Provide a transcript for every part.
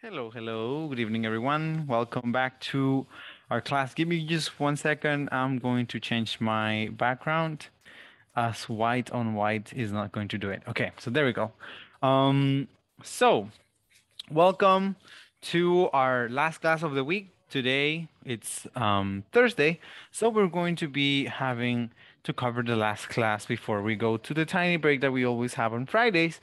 Hello, hello. Good evening, everyone. Welcome back to our class. Give me just one second. I'm going to change my background as white on white is not going to do it. Okay, so there we go. Um, so welcome to our last class of the week. Today it's um, Thursday, so we're going to be having to cover the last class before we go to the tiny break that we always have on Fridays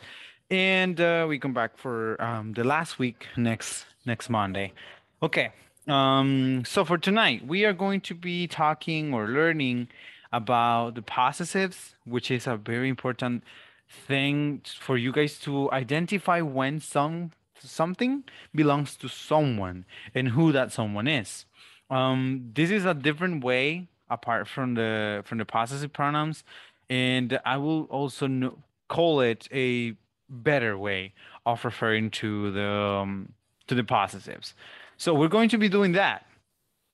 and uh, we come back for um, the last week next next Monday. Okay. Um, so for tonight, we are going to be talking or learning about the possessives, which is a very important thing for you guys to identify when some something belongs to someone and who that someone is. Um, this is a different way apart from the from the possessive pronouns, and I will also no- call it a better way of referring to the um, to the positives. So we're going to be doing that.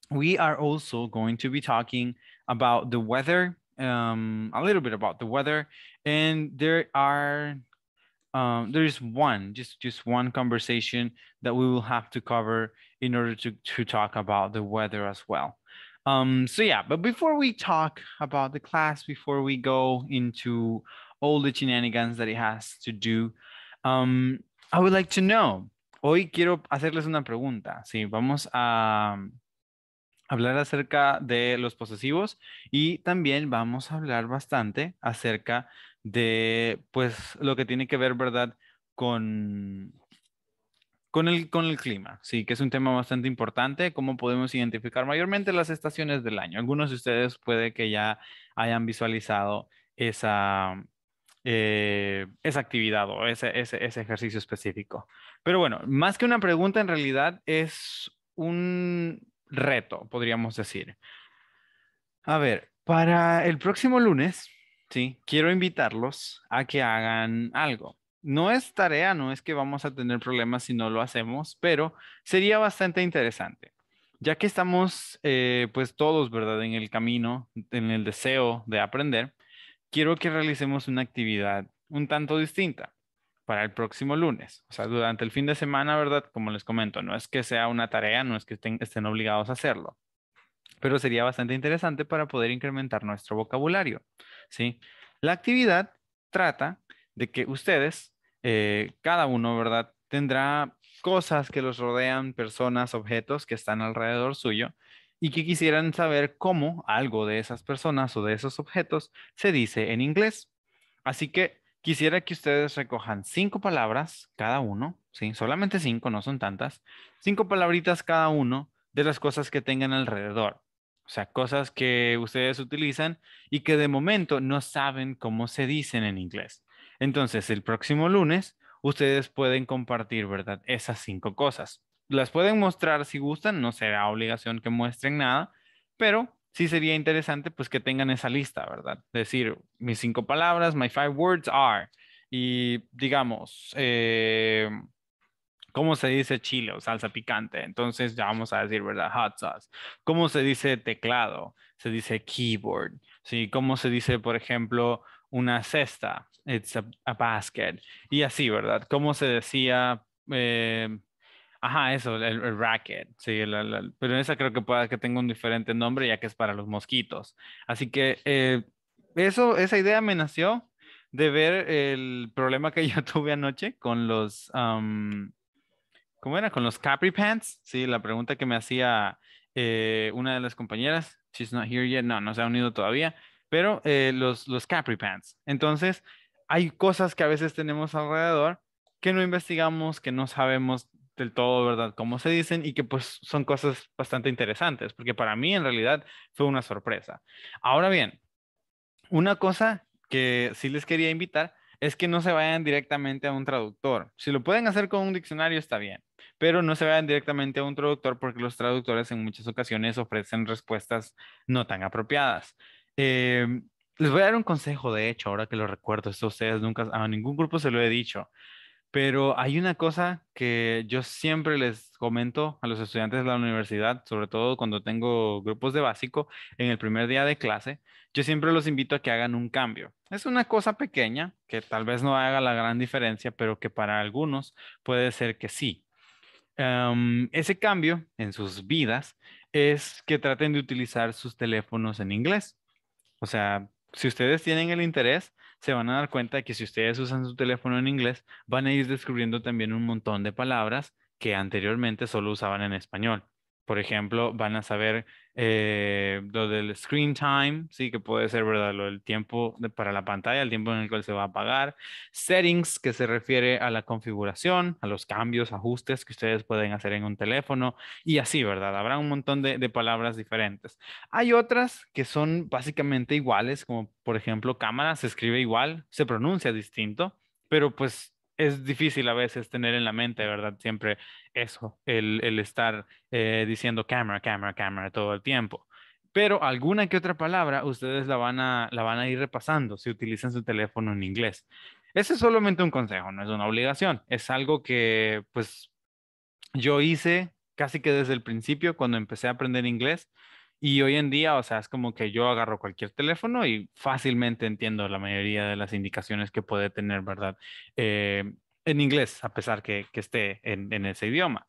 We are also going to be talking about the weather, um, a little bit about the weather, and there are um, there is one just just one conversation that we will have to cover in order to to talk about the weather as well. Um, so yeah, but before we talk about the class, before we go into all the shenanigans that it has to do. Um, I would like to know. Hoy quiero hacerles una pregunta. Sí, vamos a um, hablar acerca de los posesivos y también vamos a hablar bastante acerca de pues lo que tiene que ver, ¿verdad? Con, con el, con el clima, sí, que es un tema bastante importante, cómo podemos identificar mayormente las estaciones del año. Algunos de ustedes puede que ya hayan visualizado esa, eh, esa actividad o ese, ejercicio específico. Pero bueno, más que una pregunta, en realidad es un reto, podríamos decir. A ver, para el próximo lunes, sí, quiero invitarlos a que hagan algo. No es tarea, no es que vamos a tener problemas si no lo hacemos, pero sería bastante interesante ya que estamos eh, pues todos, ¿verdad? En el camino, en el deseo de aprender, quiero que realicemos una actividad un tanto distinta para el próximo lunes. O sea, durante el fin de semana, ¿verdad? Como les comento, no es que sea una tarea, no es que estén, obligados a hacerlo, pero sería bastante interesante para poder incrementar nuestro vocabulario, ¿sí? La actividad trata de que ustedes, eh, cada uno, ¿verdad? Tendrá cosas que los rodean, personas, objetos que están alrededor suyo y que quisieran saber cómo algo de esas personas o de esos objetos se dice en inglés. Así que quisiera que ustedes recojan cinco palabras cada uno, ¿sí? solamente cinco, no son tantas, cinco palabritas cada uno de las cosas que tengan alrededor. O sea, cosas que ustedes utilizan y que de momento no saben cómo se dicen en inglés. Entonces, el próximo lunes, ustedes pueden compartir, ¿verdad? Esas cinco cosas las pueden mostrar si gustan, no será obligación que muestren nada, pero sí sería interesante pues que tengan esa lista, ¿verdad? Decir, mis cinco palabras, my five words are, y digamos, eh, ¿cómo se dice chile o salsa picante? Entonces ya vamos a decir, ¿verdad? Hot sauce. ¿Cómo se dice teclado? Se dice keyboard. ¿Sí? ¿Cómo se dice, por ejemplo, una cesta? It's a, basket. Y así, ¿verdad? ¿Cómo se decía... Eh, Ajá, eso, el, racket, sí, pero esa creo que puede que tenga un diferente nombre ya que es para los mosquitos. Así que eh, eso, esa idea me nació de ver el problema que yo tuve anoche con los, ¿cómo era? Con los capri pants, sí, la pregunta que me hacía eh, una de las compañeras, she's not here yet, no, no se ha unido todavía, pero eh, los, los capri pants. Entonces, hay cosas que a veces tenemos alrededor que no investigamos, que no sabemos del todo, ¿verdad? Cómo se dicen y que pues son cosas bastante interesantes, porque para mí en realidad fue una sorpresa. Ahora bien, una cosa que sí les quería invitar es que no se vayan directamente a un traductor. Si lo pueden hacer con un diccionario está bien, pero no se vayan directamente a un traductor porque los traductores en muchas ocasiones ofrecen respuestas no tan apropiadas. Em, les voy a dar un consejo, de hecho, ahora que lo recuerdo, esto ustedes nunca, a ningún grupo se lo he dicho. Pero hay una cosa que yo siempre les comento a los estudiantes de la universidad, sobre todo cuando tengo grupos de básico en el primer día de clase, yo siempre los invito a que hagan un cambio. Es una cosa pequeña que tal vez no haga la gran diferencia, pero que para algunos puede ser que sí. Em, ese cambio en sus vidas es que traten de utilizar sus teléfonos en inglés. O sea, si ustedes tienen el interés, se van a dar cuenta de que si ustedes usan su teléfono en inglés, van a ir descubriendo también un montón de palabras que anteriormente solo usaban en español. Por ejemplo, van a saber eh, lo del screen time, sí, que puede ser, ¿verdad? Lo del tiempo para la pantalla, el tiempo en el cual se va a apagar. Settings, que se refiere a la configuración, a los cambios, ajustes que ustedes pueden hacer en un teléfono y así, ¿verdad? Habrá un montón de, de palabras diferentes. Hay otras que son básicamente iguales, como por ejemplo cámara, se escribe igual, se pronuncia distinto, pero pues es difícil a veces tener en la mente, ¿verdad? Siempre eso, el, estar eh, diciendo cámara, cámara, cámara todo el tiempo. Pero alguna que otra palabra ustedes la van, a, la van a ir repasando si utilizan su teléfono en inglés. Ese es solamente un consejo, no es una obligación. Es algo que pues yo hice casi que desde el principio cuando empecé a aprender inglés. Y hoy en día, o sea, es como que yo agarro cualquier teléfono y fácilmente entiendo la mayoría de las indicaciones que puede tener, ¿verdad? Eh, en inglés, a pesar que, que esté en, ese idioma.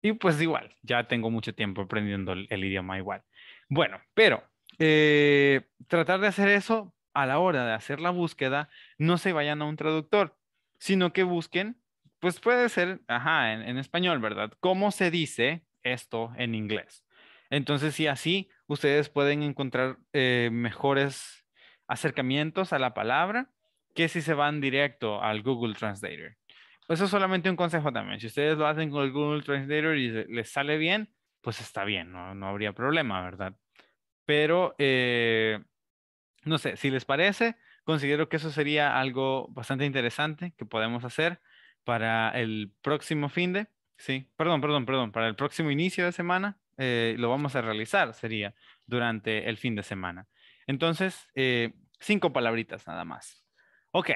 Y pues igual, ya tengo mucho tiempo aprendiendo el, idioma igual. Bueno, pero eh, tratar de hacer eso a la hora de hacer la búsqueda, no se vayan a un traductor, sino que busquen, pues puede ser, ajá, en español, ¿verdad? ¿Cómo se dice esto en inglés? Entonces, si así ustedes pueden encontrar eh, mejores acercamientos a la palabra que si se van directo al Google Translator. Pues, eso es solamente un consejo también. Si ustedes lo hacen con el Google Translator y les sale bien, pues está bien, no, habría problema, ¿verdad? Pero, eh, no sé, si les parece, considero que eso sería algo bastante interesante que podemos hacer para el próximo fin de, sí, perdón, perdón, perdón, para el próximo inicio de semana eh, lo vamos a realizar, sería, durante el fin de semana. Entonces, eh, cinco palabritas nada más. Ok,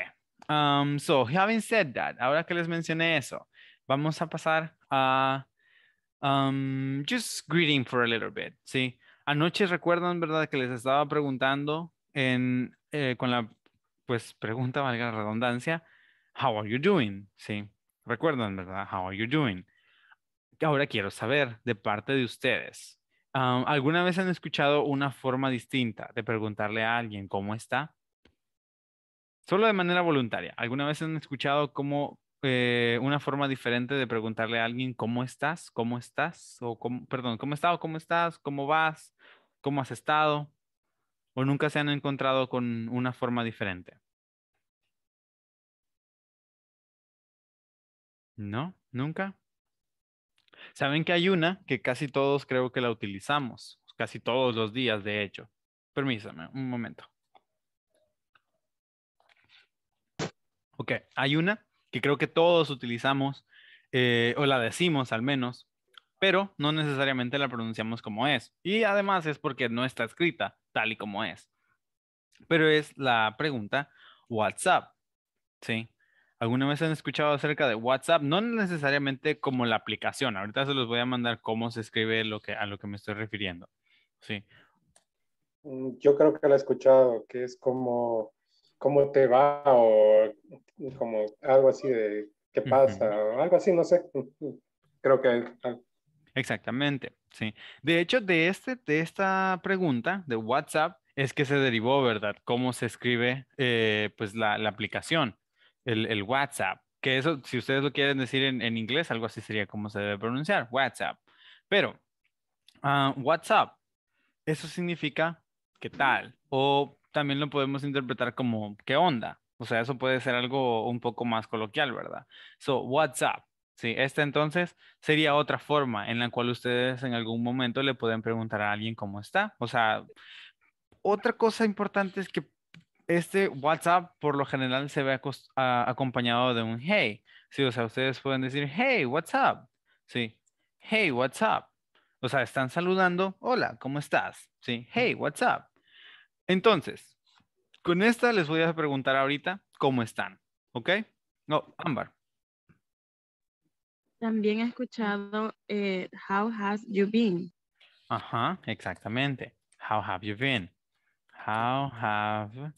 um, so having said that, ahora que les mencioné eso, vamos a pasar a um, just greeting for a little bit, ¿sí? Anoche recuerdan, ¿verdad? Que les estaba preguntando eh, con la, pues, pregunta, valga la redundancia, how are you doing? ¿Sí? Recuerdan, ¿verdad? How are you doing? ahora quiero saber de parte de ustedes. ¿Alguna vez han escuchado una forma distinta de preguntarle a alguien cómo está? Solo de manera voluntaria. ¿Alguna vez han escuchado cómo, eh, una forma diferente de preguntarle a alguien cómo estás, cómo estás, o perdón, cómo estás, cómo estás, cómo vas, cómo has estado, o nunca se han encontrado con una forma diferente. ¿No? ¿Nunca? Saben que hay una que casi todos creo que la utilizamos, casi todos los días, de hecho. permítame un momento. Ok, hay una que creo que todos utilizamos, eh, o la decimos al menos, pero no necesariamente la pronunciamos como es. Y además es porque no está escrita tal y como es. Pero es la pregunta, WhatsApp ¿Sí? ¿Alguna vez han escuchado acerca de WhatsApp? No necesariamente como la aplicación. Ahorita se los voy a mandar cómo se escribe lo que, a lo que me estoy refiriendo. Sí. Mm, yo creo que la he escuchado, que es como cómo te va o como algo así de qué pasa o algo así, no sé. Creo que... Ah. Exactamente, sí. De hecho, de, este, de esta pregunta de WhatsApp es que se derivó, ¿verdad? Cómo se escribe eh, pues la aplicación el, WhatsApp, que eso, si ustedes lo quieren decir en, inglés, algo así sería como se debe pronunciar, WhatsApp. Pero, ah, WhatsApp, eso significa qué tal, o también lo podemos interpretar como qué onda. O sea, eso puede ser algo un poco más coloquial, ¿verdad? So, WhatsApp. Sí, esta entonces sería otra forma en la cual ustedes en algún momento le pueden preguntar a alguien cómo está. O sea, otra cosa importante es que este WhatsApp por lo general se ve acompañado de un hey. Sí, o sea, ustedes pueden decir, hey, WhatsApp. Sí, hey, WhatsApp. O sea, están saludando, hola, ¿cómo estás? Sí, hey, WhatsApp. Entonces, con esta les voy a preguntar ahorita cómo están, ¿ok? No, Ámbar. También he escuchado, eh, how has you been? Ajá, exactamente. How have you been? How have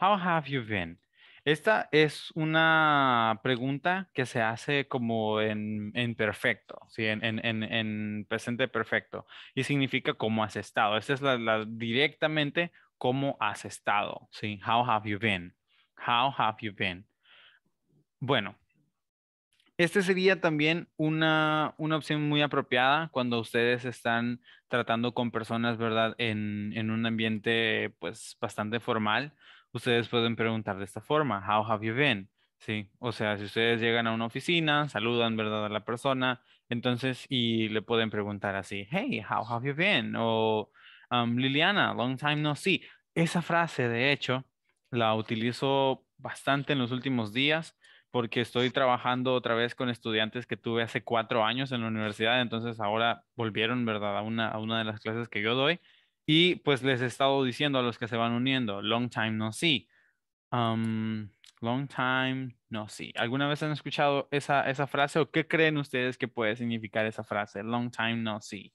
How have you been? Esta es una pregunta que se hace como en, perfecto, ¿sí? en, presente perfecto, y significa cómo has estado. Esta es directamente cómo has estado. ¿sí? How have you been? How have you been? Bueno, este sería también una, opción muy apropiada cuando ustedes están tratando con personas, ¿verdad? En, en un ambiente pues bastante formal ustedes pueden preguntar de esta forma, how have you been? Sí, o sea, si ustedes llegan a una oficina, saludan, ¿verdad?, a la persona, entonces, y le pueden preguntar así, hey, how have you been? O um, Liliana, long time no see. Esa frase, de hecho, la utilizo bastante en los últimos días porque estoy trabajando otra vez con estudiantes que tuve hace cuatro años en la universidad, entonces ahora volvieron, ¿verdad?, a una, a una de las clases que yo doy y pues les he estado diciendo a los que se van uniendo, long time no see. Um, long time no see. ¿Alguna vez han escuchado esa, frase o qué creen ustedes que puede significar esa frase? Long time no see.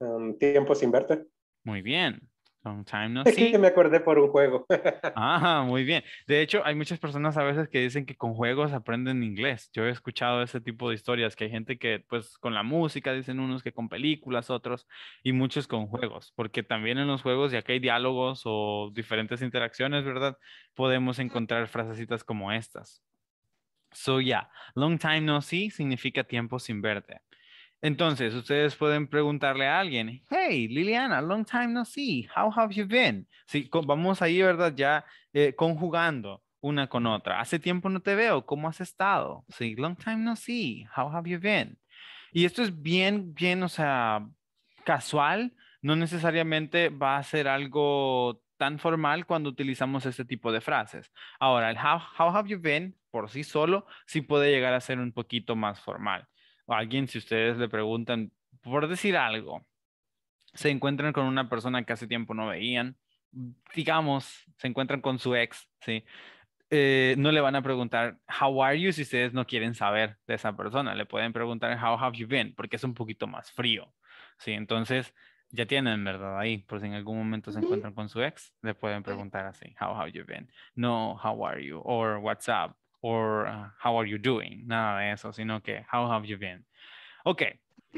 Um, tiempo sin verte. Muy bien. Long time no see. Es que me acordé por un juego. ah, muy bien. De hecho, hay muchas personas a veces que dicen que con juegos aprenden inglés. Yo he escuchado ese tipo de historias, que hay gente que pues con la música, dicen unos que con películas, otros, y muchos con juegos, porque también en los juegos, ya que hay diálogos o diferentes interacciones, ¿verdad? Podemos encontrar frasecitas como estas. So yeah, long time no see significa tiempo sin verte. Entonces, ustedes pueden preguntarle a alguien, hey, Liliana, long time no see, how have you been? vamos ahí, ¿verdad? Ya eh, conjugando una con otra. Hace tiempo no te veo, ¿cómo has estado? long time no see, how have you been? Y esto es bien, bien, o sea, casual, no necesariamente va a ser algo tan formal cuando utilizamos este tipo de frases. Ahora, el how have you been por sí solo sí puede llegar a ser un poquito más formal o alguien, si ustedes le preguntan, por decir algo, se encuentran con una persona que hace tiempo no veían, digamos, se encuentran con su ex, ¿sí? Eh, no le van a preguntar how are you si ustedes no quieren saber de esa persona. Le pueden preguntar how have you been porque es un poquito más frío. Sí, entonces ya tienen, ¿verdad? Ahí, por si en algún momento se encuentran con su ex, le pueden preguntar así, how have you been? No, how are you? Or what's up? or uh, how are you doing, nada de eso, sino que how have you been. Ok,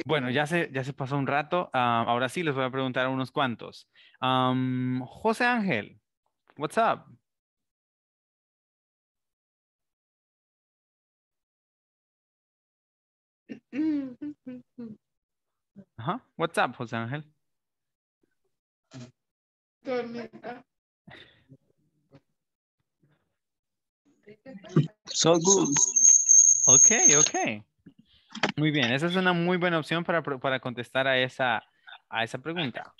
bueno, ya se, ya se pasó un rato, ah, ahora sí les voy a preguntar unos cuantos. José Ángel, what's up? Ajá, what's up, José Ángel? So good. Ok, ok. Muy bien, esa es una muy buena opción para, contestar a esa, a esa pregunta.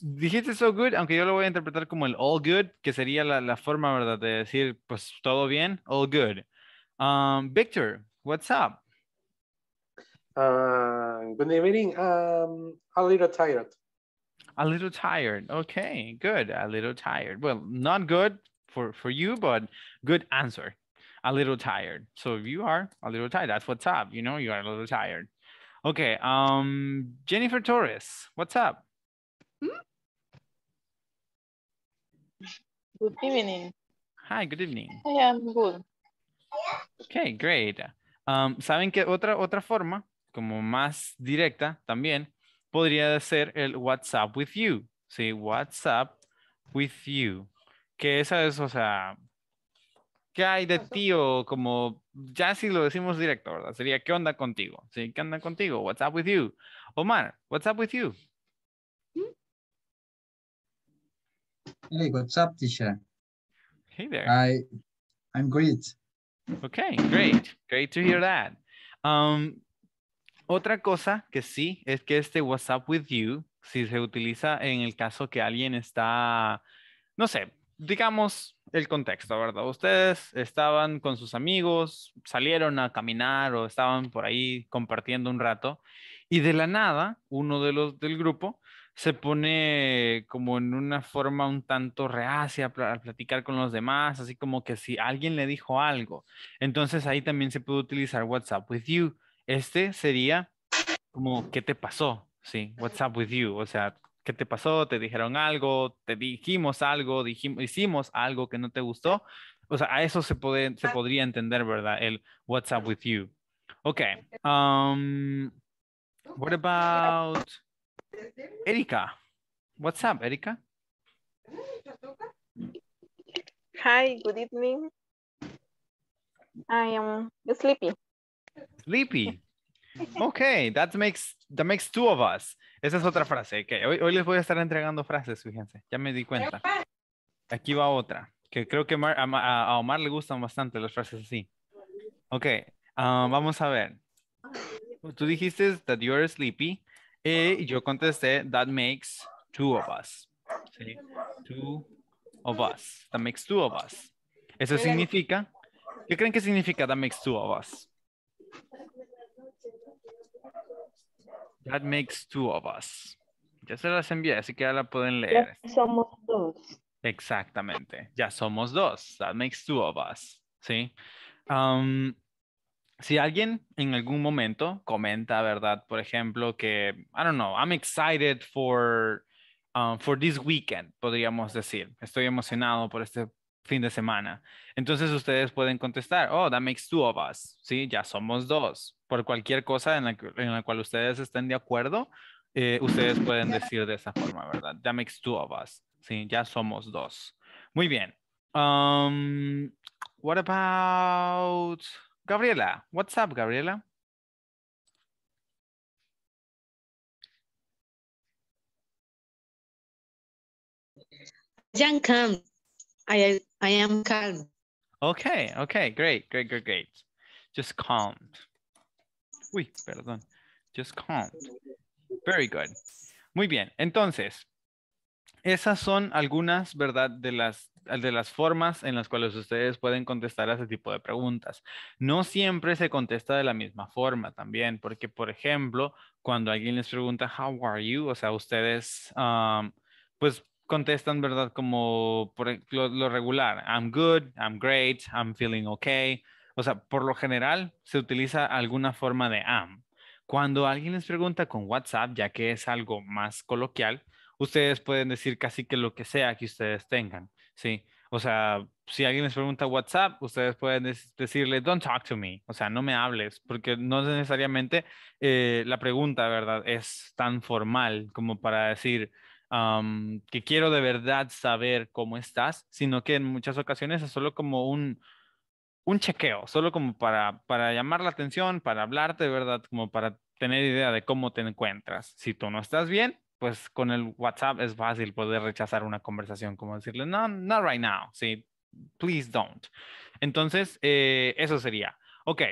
Dijiste so good, aunque yo lo voy a interpretar como el all good, que sería la, forma, ¿verdad? De decir, pues todo bien, all good. Um, Victor, what's up? Uh, good evening. Um, a little tired. A little tired. Okay, good. A little tired. Well, not good for, for you, but good answer. a little tired. So if you are a little tired, that's what's up. You know, you are a little tired. Okay. Um, Jennifer Torres, what's up? Hmm? Good evening. Hi, good evening. I'm good. Okay, great. Um, ¿Saben que otra, otra forma, como más directa también, podría ser el what's up with you? Sí, what's up with you. Que esa es, o sea, ¿qué hay de tío? Como ya si lo decimos directo, ¿verdad? Sería, ¿qué onda contigo? ¿Sí? ¿Qué onda contigo? What's up with you? Omar, what's up with you? ¿Mm? Hey, what's up, teacher? Hey there. I'm great. Okay, great. Great to hear that. Um, otra cosa que sí es que este what's up with you, si se utiliza en el caso que alguien está, no sé, digamos el contexto, ¿verdad? Ustedes estaban con sus amigos, salieron a caminar o estaban por ahí compartiendo un rato y de la nada uno de los del grupo se pone como en una forma un tanto reacia a platicar con los demás, así como que si alguien le dijo algo. Entonces ahí también se puede utilizar WhatsApp with you. Este sería como ¿qué te pasó? Sí, WhatsApp with you, o sea, ¿Qué te pasó? ¿Te dijeron algo? ¿Te dijimos algo? Dijimos, ¿Hicimos algo que no te gustó? O sea, a eso se, podría entender, ¿verdad? El what's up with you. Ok. Um, what about Erika? What's up, Erika? Hi, good evening. I am sleepy. Sleepy? Ok, that makes, that makes two of us. Esa es otra frase. Okay. Hoy, les voy a estar entregando frases, fíjense. Ya me di cuenta. Aquí va otra, que creo que a, Omar le gustan bastante las frases así. Ok, ah, vamos a ver. Tú dijiste that are sleepy y yo contesté that makes two of us. ¿Sí? Two of us. That makes two of us. Eso significa, ¿qué creen que significa that makes two of us? That makes two of us. Ya se las envié, así que ya la pueden leer. Ya somos dos. Exactamente. Ya somos dos. That makes two of us. ¿Sí? Um, si alguien en algún momento comenta, ¿verdad? Por ejemplo, que, I don't know, I'm excited for, um, for this weekend, podríamos decir. Estoy emocionado por este fin de semana. Entonces ustedes pueden contestar, oh, that makes two of us, ¿sí? Ya somos dos. Por cualquier cosa en la, cual ustedes estén de acuerdo, eh, ustedes pueden decir de esa forma, ¿verdad? That makes two of us, ¿sí? Ya somos dos. Muy bien. Um, what about Gabriela? What's up, Gabriela? I, am calm. Okay, okay, great, great, great, great. Just calm. Uy, perdón. Just calm. Very good. Muy bien, entonces, esas son algunas, ¿verdad? De las, de las formas en las cuales ustedes pueden contestar a ese tipo de preguntas. No siempre se contesta de la misma forma también, porque, por ejemplo, cuando alguien les pregunta, how are you? O sea, ustedes, pues contestan, ¿verdad? Como por lo, regular, I'm good, I'm great, I'm feeling okay. O sea, por lo general se utiliza alguna forma de am. Cuando alguien les pregunta con WhatsApp, ya que es algo más coloquial, ustedes pueden decir casi que lo que sea que ustedes tengan, ¿sí? O sea, si alguien les pregunta WhatsApp, ustedes pueden decirle, don't talk to me, o sea, no me hables, porque no necesariamente eh, la pregunta, ¿verdad? Es tan formal como para decir, que quiero de verdad saber cómo estás, sino que en muchas ocasiones es solo como un, un chequeo, solo como para, llamar la atención, para hablarte de verdad, como para tener idea de cómo te encuentras. Si tú no estás bien, pues con el WhatsApp es fácil poder rechazar una conversación, como decirle, no, not right now, sí, please don't. Entonces, eh, eso sería. Ok.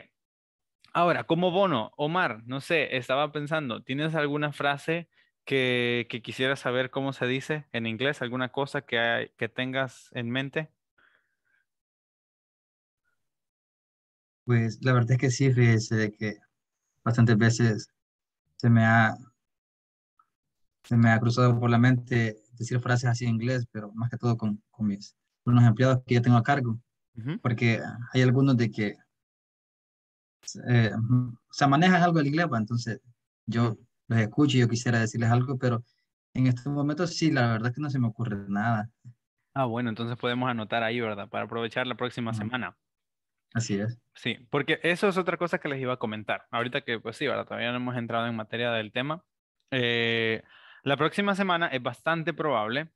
Ahora, como bono, Omar, no sé, estaba pensando, ¿tienes alguna frase que, quisiera saber cómo se dice en inglés, alguna cosa que, que tengas en mente. Pues la verdad es que sí, fíjese de que bastantes veces se me ha, se me ha cruzado por la mente decir frases así en inglés, pero más que todo con, con mis los empleados que yo tengo a cargo, porque hay algunos de que eh, se manejan algo en inglés, pues, entonces yo los escucho yo quisiera decirles algo, pero en estos momentos sí, la verdad es que no se me ocurre nada. Ah, bueno, entonces podemos anotar ahí, ¿verdad? Para aprovechar la próxima semana. Así es. Sí, porque eso es otra cosa que les iba a comentar. Ahorita que, pues sí, ¿verdad? Todavía no hemos entrado en materia del tema. Eh, la próxima semana es bastante probable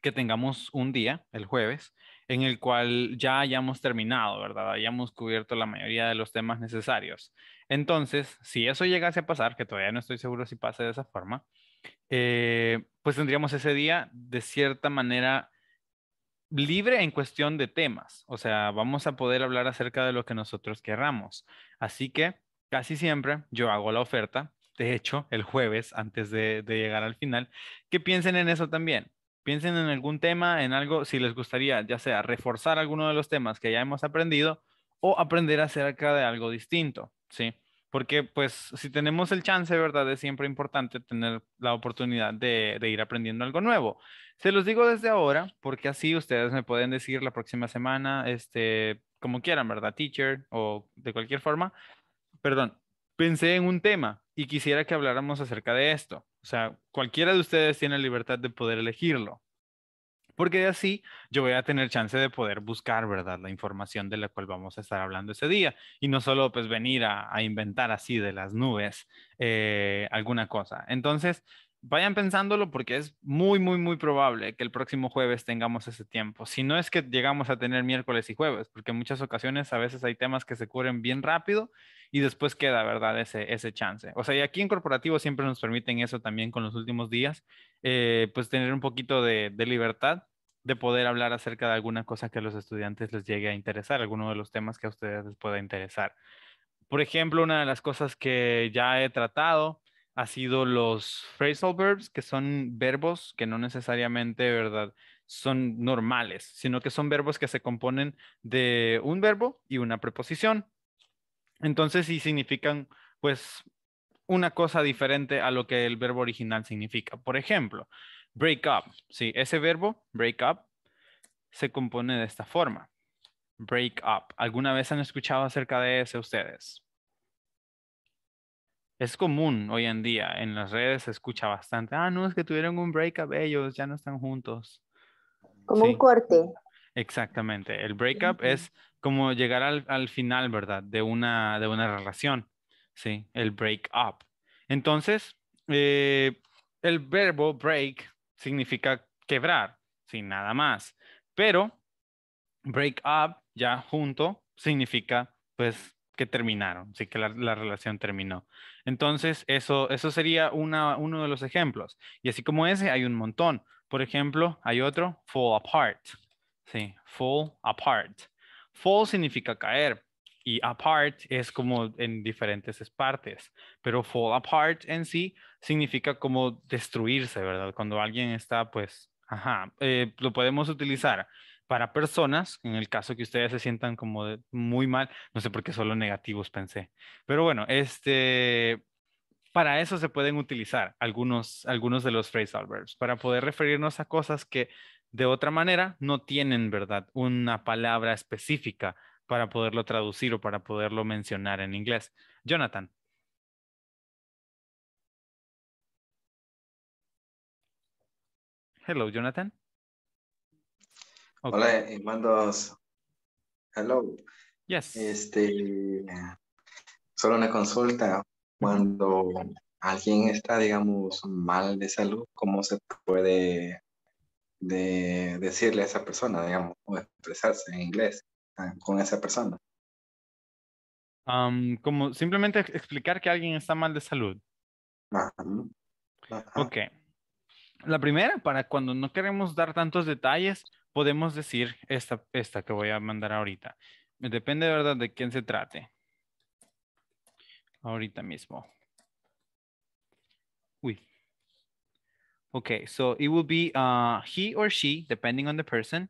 que tengamos un día, el jueves, en el cual ya hayamos terminado, ¿verdad? Hayamos cubierto la mayoría de los temas necesarios. Entonces, si eso llegase a pasar, que todavía no estoy seguro si pasa de esa forma, eh, pues tendríamos ese día de cierta manera libre en cuestión de temas. O sea, vamos a poder hablar acerca de lo que nosotros querramos. Así que casi siempre yo hago la oferta, de hecho, el jueves antes de, de llegar al final, que piensen en eso también. Piensen en algún tema, en algo, si les gustaría, ya sea reforzar alguno de los temas que ya hemos aprendido o aprender acerca de algo distinto. Sí, porque pues si tenemos el chance, ¿verdad? Es siempre importante tener la oportunidad de, ir aprendiendo algo nuevo. Se los digo desde ahora, porque así ustedes me pueden decir la próxima semana, este, como quieran, ¿verdad? Teacher o de cualquier forma. Perdón, pensé en un tema y quisiera que habláramos acerca de esto. O sea, cualquiera de ustedes tiene libertad de poder elegirlo porque de así yo voy a tener chance de poder buscar, ¿verdad? La información de la cual vamos a estar hablando ese día y no solo pues venir a, inventar así de las nubes eh, alguna cosa. Entonces, vayan pensándolo porque es muy, muy, muy probable que el próximo jueves tengamos ese tiempo. Si no es que llegamos a tener miércoles y jueves, porque en muchas ocasiones a veces hay temas que se cubren bien rápido y después queda, ¿verdad? Ese, chance. O sea, y aquí en corporativo siempre nos permiten eso también con los últimos días, eh, pues tener un poquito de libertad de poder hablar acerca de alguna cosa que a los estudiantes les llegue a interesar, alguno de los temas que a ustedes les pueda interesar. Por ejemplo, una de las cosas que ya he tratado ha sido los phrasal verbs, que son verbos que no necesariamente, ¿verdad? Son normales, sino que son verbos que se componen de un verbo y una preposición. Entonces, sí significan, pues, una cosa diferente a lo que el verbo original significa. Por ejemplo, Break up, sí, ese verbo, break up, se compone de esta forma. Break up. ¿Alguna vez han escuchado acerca de ese ustedes? Es común hoy en día, en las redes se escucha bastante. Ah, no, es que tuvieron un break up ellos, ya no están juntos. Como un corte. Exactamente. El break up es como llegar al, al, final, ¿verdad? De una, de una relación. Sí, el break up. Entonces, eh, el verbo break significa quebrar, sin nada más. Pero break up, ya junto, significa pues que terminaron, sí que la, relación terminó. Entonces, eso, eso sería uno de los ejemplos. Y así como ese, hay un montón. Por ejemplo, hay otro, fall apart. Sí, fall apart. Fall significa caer y apart es como en diferentes partes, pero fall apart en sí significa como destruirse, ¿verdad? Cuando alguien está, pues, ajá, eh, lo podemos utilizar para personas, en el caso que ustedes se sientan como muy mal, no sé por qué solo negativos pensé, pero bueno, este, para eso se pueden utilizar algunos, algunos de los Phrase verbs, para poder referirnos a cosas que de otra manera no tienen, ¿verdad? Una palabra específica para poderlo traducir o para poderlo mencionar en inglés. Jonathan. Hello, Jonathan. Hola, hermanos. Hello. Yes. Este, solo una consulta. Cuando alguien está, digamos, mal de salud, ¿cómo se puede decirle a esa persona, digamos, o expresarse en inglés ah, con esa persona? Um, como simplemente explicar que alguien está mal de salud. Ok. Ok. La primera, para cuando no queremos dar tantos detalles, podemos decir esta, esta que voy a mandar ahorita. Depende, de ¿verdad?, de quién se trate. Ahorita mismo. Uy. Ok, so it will be uh, he or she, depending on the person,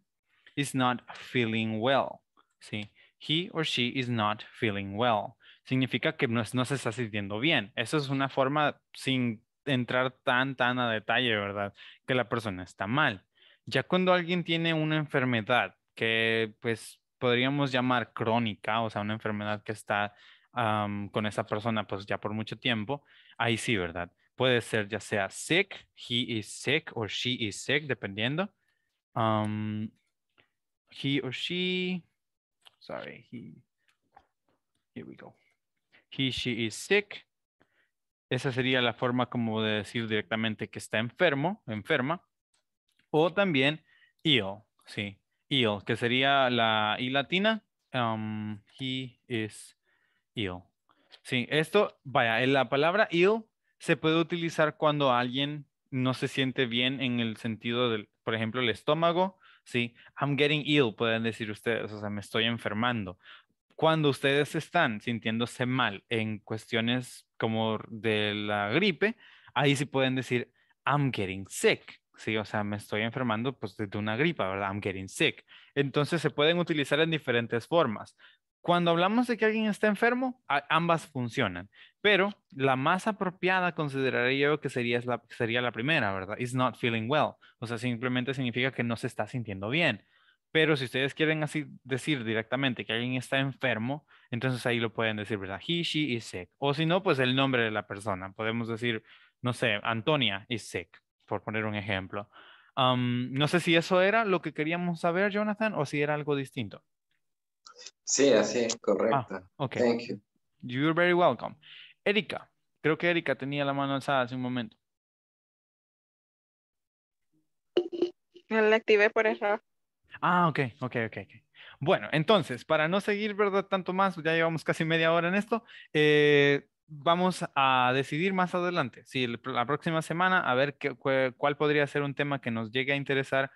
is not feeling well. Sí, he or she is not feeling well. Significa que no, no se está sintiendo bien. Eso es una forma sin entrar tan, tan a detalle, ¿verdad? Que la persona está mal. Ya cuando alguien tiene una enfermedad que pues podríamos llamar crónica, o sea, una enfermedad que está con esa persona pues ya por mucho tiempo, ahí sí, ¿verdad? Puede ser ya sea sick, he is sick o she is sick, dependiendo. he or she, sorry, he, here we go. He, she is sick esa sería la forma como de decir directamente que está enfermo, enferma. O también ill, sí, ill, que sería la i latina. Um, he is ill. Sí, esto, vaya, la palabra ill se puede utilizar cuando alguien no se siente bien en el sentido del, por ejemplo, el estómago, ¿sí? I'm getting ill, pueden decir ustedes, o sea, me estoy enfermando cuando ustedes están sintiéndose mal en cuestiones como de la gripe, ahí sí pueden decir, I'm getting sick. Sí, o sea, me estoy enfermando pues de una gripa, ¿verdad? I'm getting sick. Entonces se pueden utilizar en diferentes formas. Cuando hablamos de que alguien está enfermo, ambas funcionan, pero la más apropiada consideraría yo que sería sería la primera, ¿verdad? It's not feeling well. O sea, simplemente significa que no se está sintiendo bien. Pero si ustedes quieren así decir directamente que alguien está enfermo, entonces ahí lo pueden decir, ¿verdad? He, she is sick. O si no, pues el nombre de la persona. Podemos decir, no sé, Antonia is sick, por poner un ejemplo. no sé si eso era lo que queríamos saber, Jonathan, o si era algo distinto. Sí, así ah, correcto. Thank you. You're very welcome. Erika, creo que Erika tenía la mano alzada hace un momento. La activé por error. Ah, ok, ok, ok. Bueno, entonces, para no seguir, ¿verdad? Tanto más, ya llevamos casi media hora en esto. Eh, vamos a decidir más adelante, si la próxima semana, a ver qué, cuál podría ser un tema que nos llegue a interesar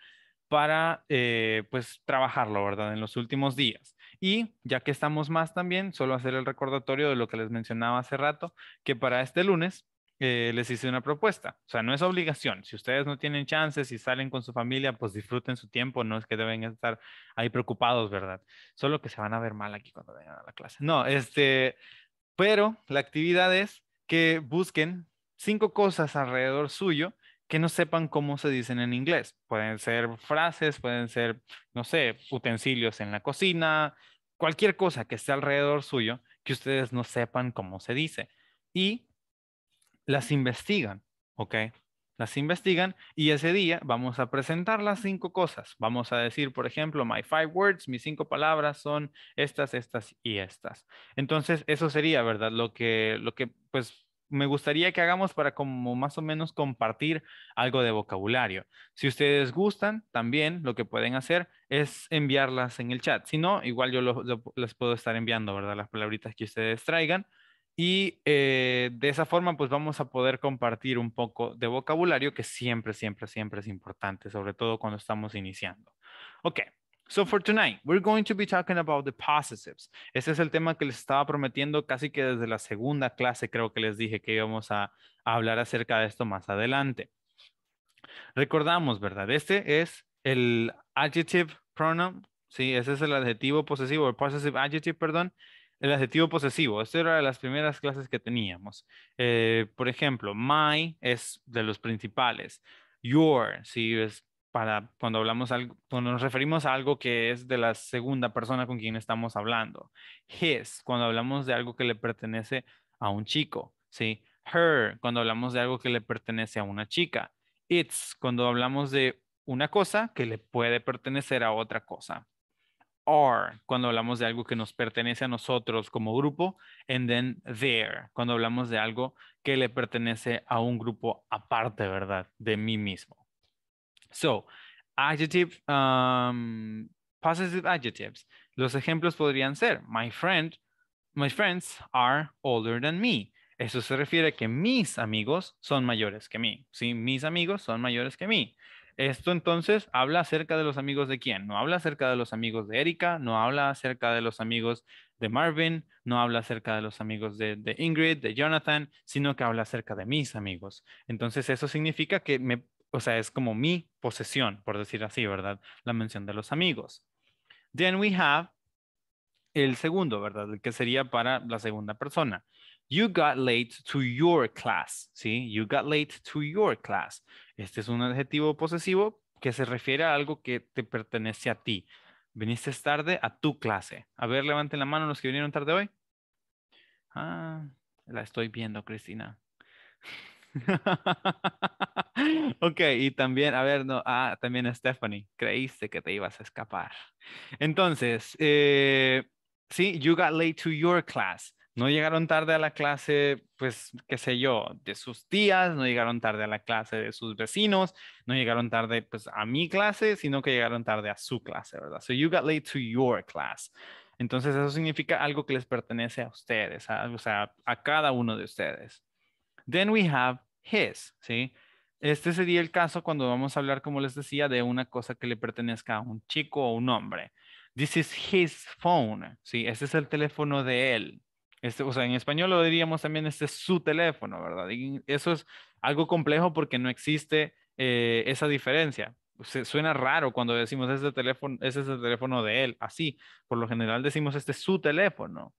para, eh, pues, trabajarlo, ¿verdad? En los últimos días. Y ya que estamos más también, solo hacer el recordatorio de lo que les mencionaba hace rato, que para este lunes eh, les hice una propuesta. O sea, no es obligación. Si ustedes no tienen chances y salen con su familia, pues disfruten su tiempo. No es que deben estar ahí preocupados, ¿verdad? Solo que se van a ver mal aquí cuando vengan a la clase. No, este, pero la actividad es que busquen cinco cosas alrededor suyo que no sepan cómo se dicen en inglés. Pueden ser frases, pueden ser, no sé, utensilios en la cocina, cualquier cosa que esté alrededor suyo que ustedes no sepan cómo se dice. Y las investigan, ¿ok? Las investigan y ese día vamos a presentar las cinco cosas. Vamos a decir, por ejemplo, my five words, mis cinco palabras son estas, estas y estas. Entonces, eso sería, ¿verdad? Lo que, lo que pues me gustaría que hagamos para como más o menos compartir algo de vocabulario. Si ustedes gustan, también lo que pueden hacer es enviarlas en el chat. Si no, igual yo les puedo estar enviando, ¿verdad? Las palabritas que ustedes traigan y eh, de esa forma, pues vamos a poder compartir un poco de vocabulario que siempre, siempre, siempre es importante, sobre todo cuando estamos iniciando. Ok, so for tonight, we're going to be talking about the possessives. Ese es el tema que les estaba prometiendo casi que desde la segunda clase, creo que les dije que íbamos a, hablar acerca de esto más adelante. Recordamos, ¿verdad? Este es el adjective pronoun, sí, ese es el adjetivo posesivo, el possessive adjective, perdón el adjetivo posesivo. Esta era de las primeras clases que teníamos. Eh, por ejemplo, my es de los principales. Your, si es para cuando hablamos cuando nos referimos a algo que es de la segunda persona con quien estamos hablando. His, cuando hablamos de algo que le pertenece a un chico, Her, cuando hablamos de algo que le pertenece a una chica. It's, cuando hablamos de una cosa que le puede pertenecer a otra cosa are cuando hablamos de algo que nos pertenece a nosotros como grupo, and then there cuando hablamos de algo que le pertenece a un grupo aparte, ¿verdad? De mí mismo. So, adjective, um, adjectives. Los ejemplos podrían ser, my friend, my friends are older than me. Eso se refiere a que mis amigos son mayores que mí. Sí, mis amigos son mayores que mí. Esto entonces habla acerca de los amigos de quién? No habla acerca de los amigos de Erika, no habla acerca de los amigos de Marvin, no habla acerca de los amigos de, Ingrid, de Jonathan, sino que habla acerca de mis amigos. Entonces eso significa que me, o sea, es como mi posesión, por decir así, ¿verdad? La mención de los amigos. Then we have el segundo, ¿verdad? El que sería para la segunda persona. You got late to your class, ¿sí? You got late to your class. Este es un adjetivo posesivo que se refiere a algo que te pertenece a ti. Viniste tarde a tu clase. A ver, levanten la mano los que vinieron tarde hoy. Ah, la estoy viendo, Cristina. ok, y también, a ver, no, ah, también Stephanie, creíste que te ibas a escapar. Entonces, eh, sí, you got late to your class no llegaron tarde a la clase, pues, qué sé yo, de sus tías, no llegaron tarde a la clase de sus vecinos, no llegaron tarde, pues, a mi clase, sino que llegaron tarde a su clase, ¿verdad? So you got late to your class. Entonces, eso significa algo que les pertenece a ustedes, o sea, a cada uno de ustedes. Then we have his, ¿sí? Este sería el caso cuando vamos a hablar, como les decía, de una cosa que le pertenezca a un chico o un hombre. This is his phone, ¿sí? Este es el teléfono de él, este, o sea, en español lo diríamos también, este es su teléfono, ¿verdad? eso es algo complejo porque no existe eh, esa diferencia. suena raro cuando decimos este teléfono, ese es el teléfono de él, así. Por lo general decimos este es su teléfono.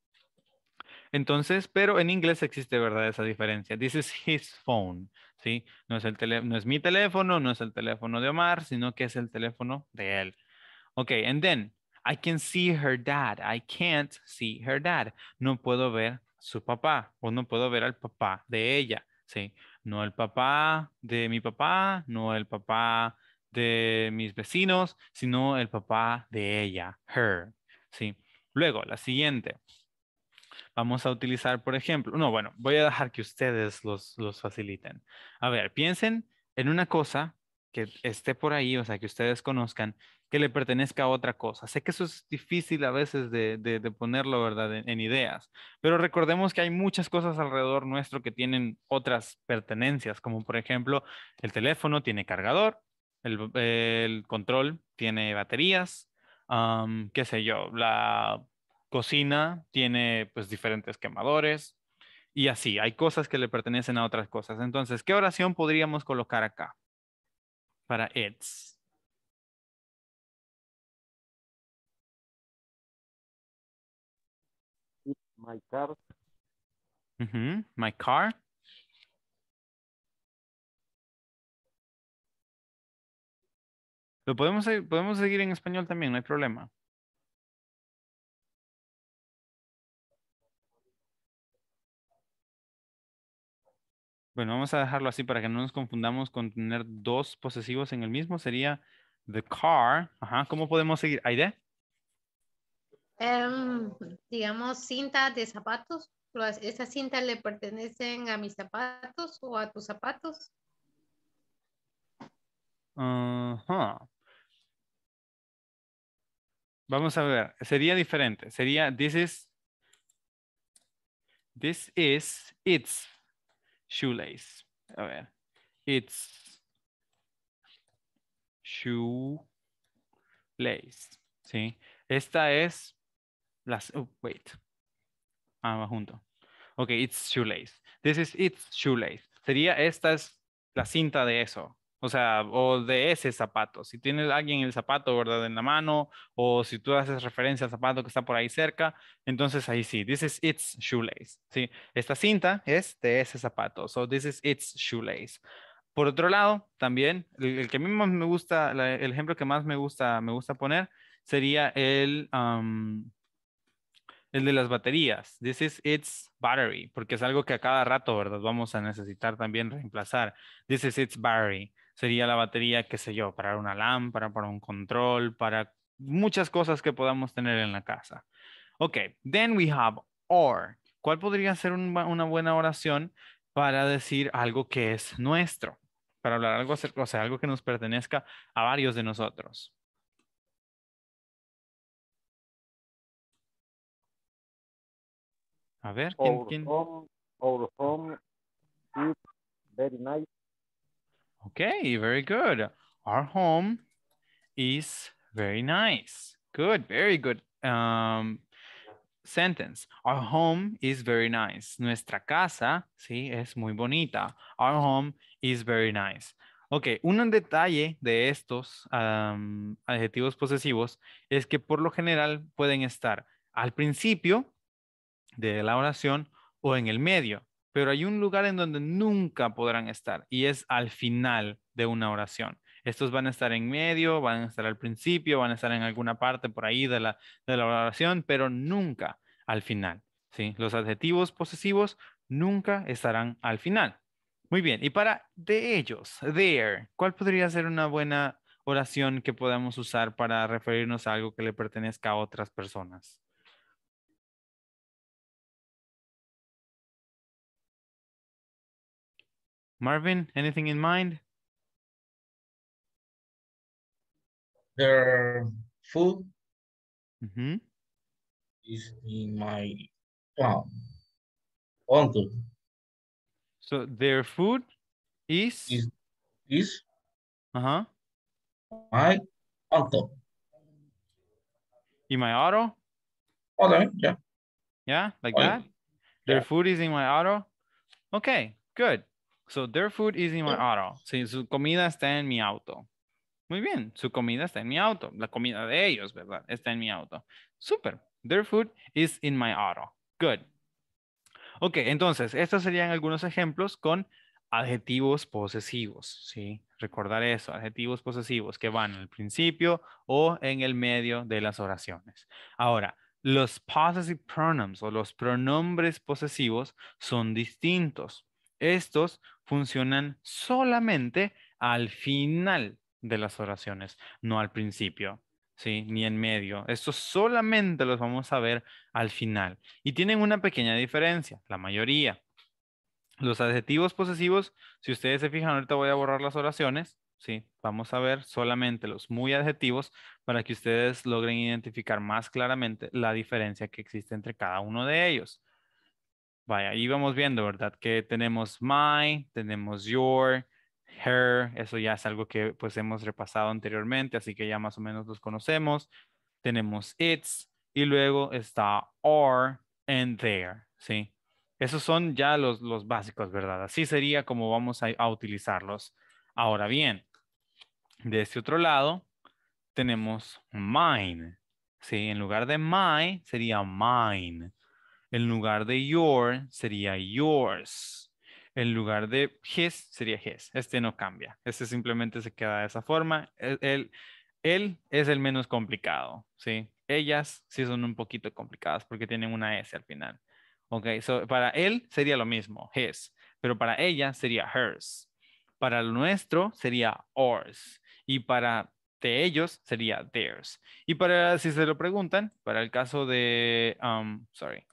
Entonces, pero en inglés existe, ¿verdad? Esa diferencia. This is his phone, ¿sí? No es, el no es mi teléfono, no es el teléfono de Omar, sino que es el teléfono de él. Ok, and then, I can see her dad. I can't see her dad. No puedo ver su papá o no puedo ver al papá de ella. Sí, no el papá de mi papá, no el papá de mis vecinos, sino el papá de ella, her. Sí. Luego, la siguiente. Vamos a utilizar, por ejemplo, no, bueno, voy a dejar que ustedes los, los faciliten. A ver, piensen en una cosa que esté por ahí, o sea, que ustedes conozcan que le pertenezca a otra cosa. Sé que eso es difícil a veces de, de, ponerlo, ¿verdad?, en, ideas, pero recordemos que hay muchas cosas alrededor nuestro que tienen otras pertenencias, como por ejemplo el teléfono tiene cargador, el, control tiene baterías, qué sé yo, la cocina tiene pues diferentes quemadores y así, hay cosas que le pertenecen a otras cosas. Entonces, ¿qué oración podríamos colocar acá para Eds? My car. Mm-hmm. My car. Lo podemos, podemos seguir en español también, no hay problema. Bueno, vamos a dejarlo así para que no nos confundamos con tener dos posesivos en el mismo. Sería the car. Ajá, ¿cómo podemos seguir? ¿Aide? Em, digamos, cinta de zapatos. ¿Esas cintas le pertenecen a mis zapatos o a tus zapatos? Vamos a ver, sería diferente. Sería, this is, this is its shoelace. A ver, its shoelace, ¿sí? Esta es las, oh, wait. Ah, junto. Ok, it's shoelace. This is its shoelace. Sería esta es la cinta de eso. O sea, o de ese zapato. Si tienes alguien el zapato, ¿verdad? En la mano, o si tú haces referencia al zapato que está por ahí cerca, entonces ahí sí, this is its shoelace. ¿sí? Esta cinta es de ese zapato. So this is its shoelace. Por otro lado, también, el, que a mí más me gusta, el ejemplo que más me gusta, me gusta poner, sería el, um, el de las baterías. This is its battery, porque es algo que a cada rato, ¿verdad? Vamos a necesitar también reemplazar. This is its battery. Sería la batería, qué sé yo, para una lámpara, para un control, para muchas cosas que podamos tener en la casa. Ok, then we have or. ¿Cuál podría ser una buena oración para decir algo que es nuestro? Para hablar algo acerca, o sea, algo que nos pertenezca a varios de nosotros. A ver, ¿quién? Home, our home is very nice. Okay, very good. Our home is very nice. Good, very good um, sentence. Our home is very nice. Nuestra casa, sí, es muy bonita. Our home is very nice. Ok, un detalle de estos um, adjetivos posesivos es que por lo general pueden estar al principio de la oración o en el medio, pero hay un lugar en donde nunca podrán estar y es al final de una oración. Estos van a estar en medio, van a estar al principio, van a estar en alguna parte por ahí de la, oración, pero nunca al final. ¿sí? Los adjetivos posesivos nunca estarán al final. Muy bien, y para de ellos, there, ¿cuál podría ser una buena oración que podamos usar para referirnos a algo que le pertenezca a otras personas? Marvin, anything in mind? Their food mm -hmm. is in my town. Uncle. So their food is? Is, is uh-huh. my auto. In my auto? Auto, yeah. Yeah, like oh, that? Their yeah. food is in my auto? Okay, good. So their food is in my auto. Sí, su comida está en mi auto. Muy bien, su comida está en mi auto. La comida de ellos, ¿verdad? Está en mi auto. Super. Their food is in my auto. Good. Ok, entonces, estos serían algunos ejemplos con adjetivos posesivos, ¿sí? Recordar eso, adjetivos posesivos que van al principio o en el medio de las oraciones. Ahora, los possessive pronouns o los pronombres posesivos son distintos. Estos funcionan solamente al final de las oraciones, no al principio, ¿sí? Ni en medio. Estos solamente los vamos a ver al final. Y tienen una pequeña diferencia, la mayoría. Los adjetivos posesivos, si ustedes se fijan, ahorita voy a borrar las oraciones, ¿sí? Vamos a ver solamente los muy adjetivos para que ustedes logren identificar más claramente la diferencia que existe entre cada uno de ellos. Vaya, ahí vamos viendo, ¿verdad? Que tenemos my, tenemos your, her, eso ya es algo que pues hemos repasado anteriormente, así que ya más o menos los conocemos. Tenemos its y luego está or and there, ¿sí? Esos son ya los, los básicos, ¿verdad? Así sería como vamos a, a utilizarlos. Ahora bien, de este otro lado tenemos mine, ¿sí? En lugar de my sería mine. En lugar de your sería yours. El lugar de his sería his. Este no cambia. Este simplemente se queda de esa forma. E, él, él, es el menos complicado, ¿sí? Ellas sí son un poquito complicadas porque tienen una S al final. Ok, para él sería lo mismo, his. Pero para ella sería hers. Para el nuestro sería ours. Y para de ellos sería theirs. Y para, si se lo preguntan, para el caso de, um, sorry,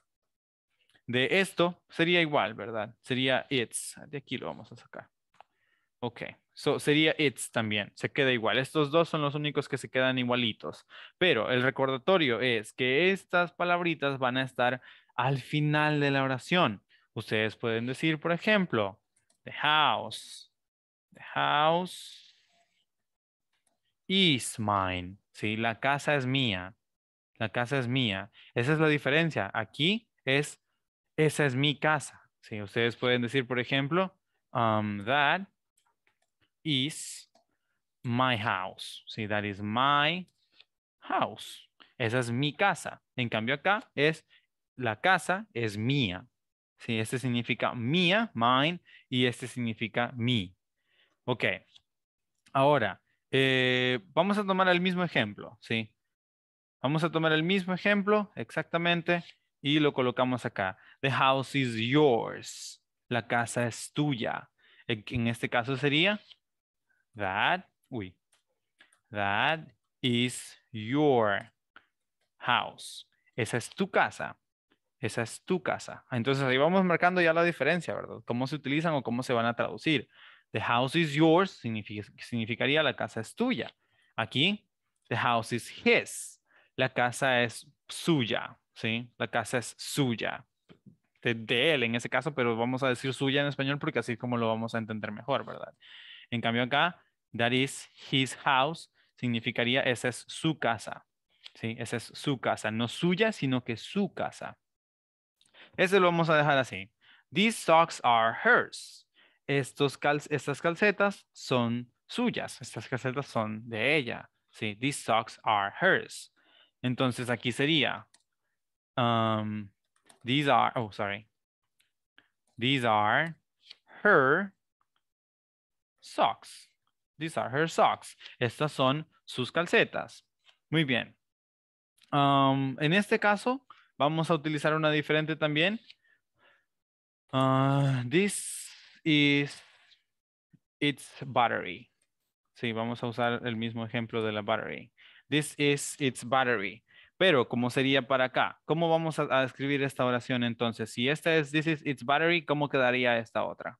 de esto sería igual, ¿verdad? Sería it's. De aquí lo vamos a sacar. Ok. So, sería it's también. Se queda igual. Estos dos son los únicos que se quedan igualitos. Pero el recordatorio es que estas palabritas van a estar al final de la oración. Ustedes pueden decir, por ejemplo, the house. The house is mine. Sí, la casa es mía. La casa es mía. Esa es la diferencia. Aquí es esa es mi casa. Ustedes pueden decir, por ejemplo, um, that is my house. ¿sí? That is my house. Esa es mi casa. En cambio acá es la casa es mía. Este significa mía, mine, y este significa mí. Ok. Ahora, eh, vamos a tomar el mismo ejemplo, Vamos a tomar el mismo ejemplo exactamente y lo colocamos acá. The house is yours. La casa es tuya. E-, en este caso sería that, uy, that is your house. Esa es tu casa. Esa es tu casa. Ah, entonces ahí vamos marcando ya la diferencia, ¿verdad? Cómo se utilizan o cómo se van a traducir. The house is yours significaría la casa es tuya. Aquí, the house is his. La casa es suya. ¿sí? La casa es suya, de, él en ese caso, pero vamos a decir suya en español porque así como lo vamos a entender mejor, ¿verdad? En cambio acá, that is his house, significaría esa es su casa, Esa es su casa, no suya, sino que su casa. Ese lo vamos a dejar así. These socks are hers. estas calcetas son suyas. Estas calcetas son de ella. these socks are hers. Entonces aquí sería Um, these are, oh, sorry. These are her socks. These are her socks. Estas son sus calcetas. Muy bien. Um, en este caso, vamos a utilizar una diferente también. Uh, this is its battery. Sí, vamos a usar el mismo ejemplo de la battery. This is its battery. Pero, ¿cómo sería para acá? ¿Cómo vamos a, escribir esta oración entonces? Si esta es this is its battery, ¿cómo quedaría esta otra?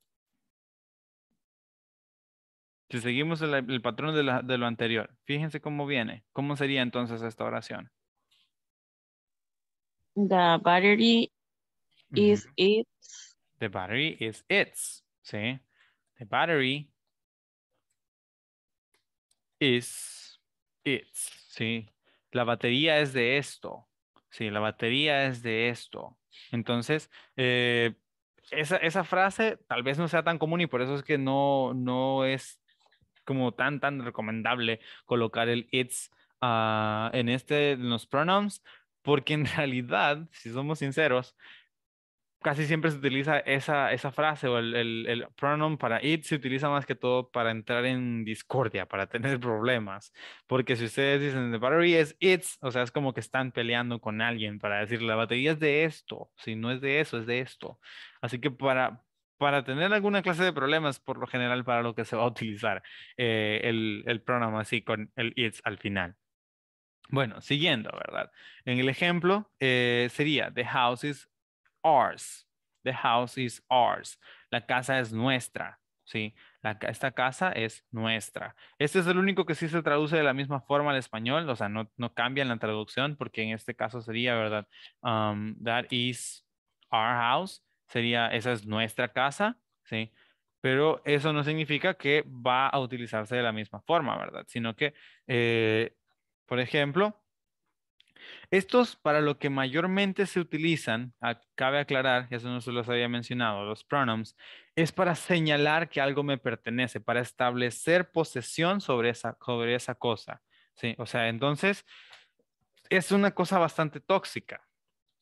Si seguimos el, patrón de, lo anterior, fíjense cómo viene. ¿Cómo sería entonces esta oración? The battery is its. The battery is its. ¿Sí? The battery is its. ¿Sí? la batería es de esto, sí, la batería es de esto. Entonces, eh, esa, frase tal vez no sea tan común y por eso es que no, no es como tan, tan recomendable colocar el it's ah, en, este, los pronouns, porque en realidad, si somos sinceros, casi siempre se utiliza esa, frase o el, el, para it se utiliza más que todo para entrar en discordia, para tener problemas. Porque si ustedes dicen the battery is it's, o sea, es como que están peleando con alguien para decir la batería es de esto, si no es de eso, es de esto. Así que para, para tener alguna clase de problemas, por lo general, para lo que se va a utilizar eh, el, el así con el it's al final. Bueno, siguiendo, ¿verdad? En el ejemplo eh, sería, the house is ours. The house is ours. La casa es nuestra. ¿sí? esta casa es nuestra. Este es el único que sí se traduce de la misma forma al español, o sea, no, no cambian la traducción porque en este caso sería, ¿verdad? Um, that is our house, sería, esa es nuestra casa, ¿sí? Pero eso no significa que va a utilizarse de la misma forma, ¿verdad? Sino que, eh, por ejemplo, estos para lo que mayormente se utilizan, cabe aclarar, ya eso no se los había mencionado, los pronouns, es para señalar que algo me pertenece, para establecer posesión sobre esa, sobre esa cosa. ¿sí? O sea, entonces es una cosa bastante tóxica,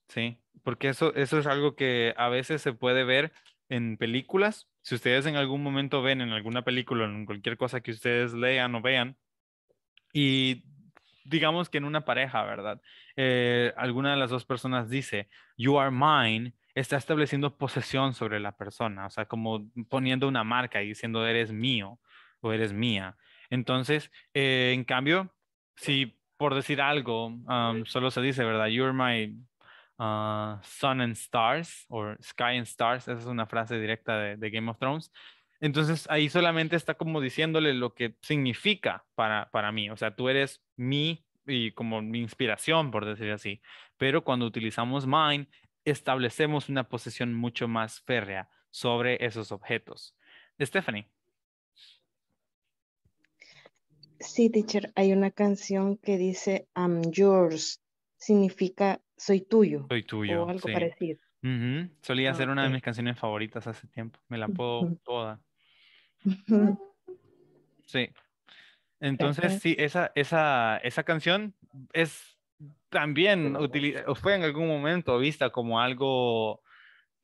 ¿sí? porque eso, eso es algo que a veces se puede ver en películas. Si ustedes en algún momento ven en alguna película, en cualquier cosa que ustedes lean o vean, y digamos que en una pareja, ¿verdad? Eh, alguna de las dos personas dice, you are mine, está estableciendo posesión sobre la persona, o sea, como poniendo una marca y diciendo, eres mío o eres mía. Entonces, eh, en cambio, si por decir algo, um, solo se dice, ¿verdad? You're my uh, sun and stars, o sky and stars, esa es una frase directa de, de Game of Thrones. Entonces ahí solamente está como diciéndole lo que significa para, mí. O sea, tú eres mi y como mi inspiración, por decir así. Pero cuando utilizamos mine, establecemos una posición mucho más férrea sobre esos objetos. Stephanie. Sí, teacher, hay una canción que dice I'm yours, significa soy tuyo. Soy tuyo. O algo parecido. Solía ser una de mis canciones favoritas hace tiempo, me la puedo toda. Sí. Entonces, sí, esa, esa, esa canción es también fue en algún momento vista como algo,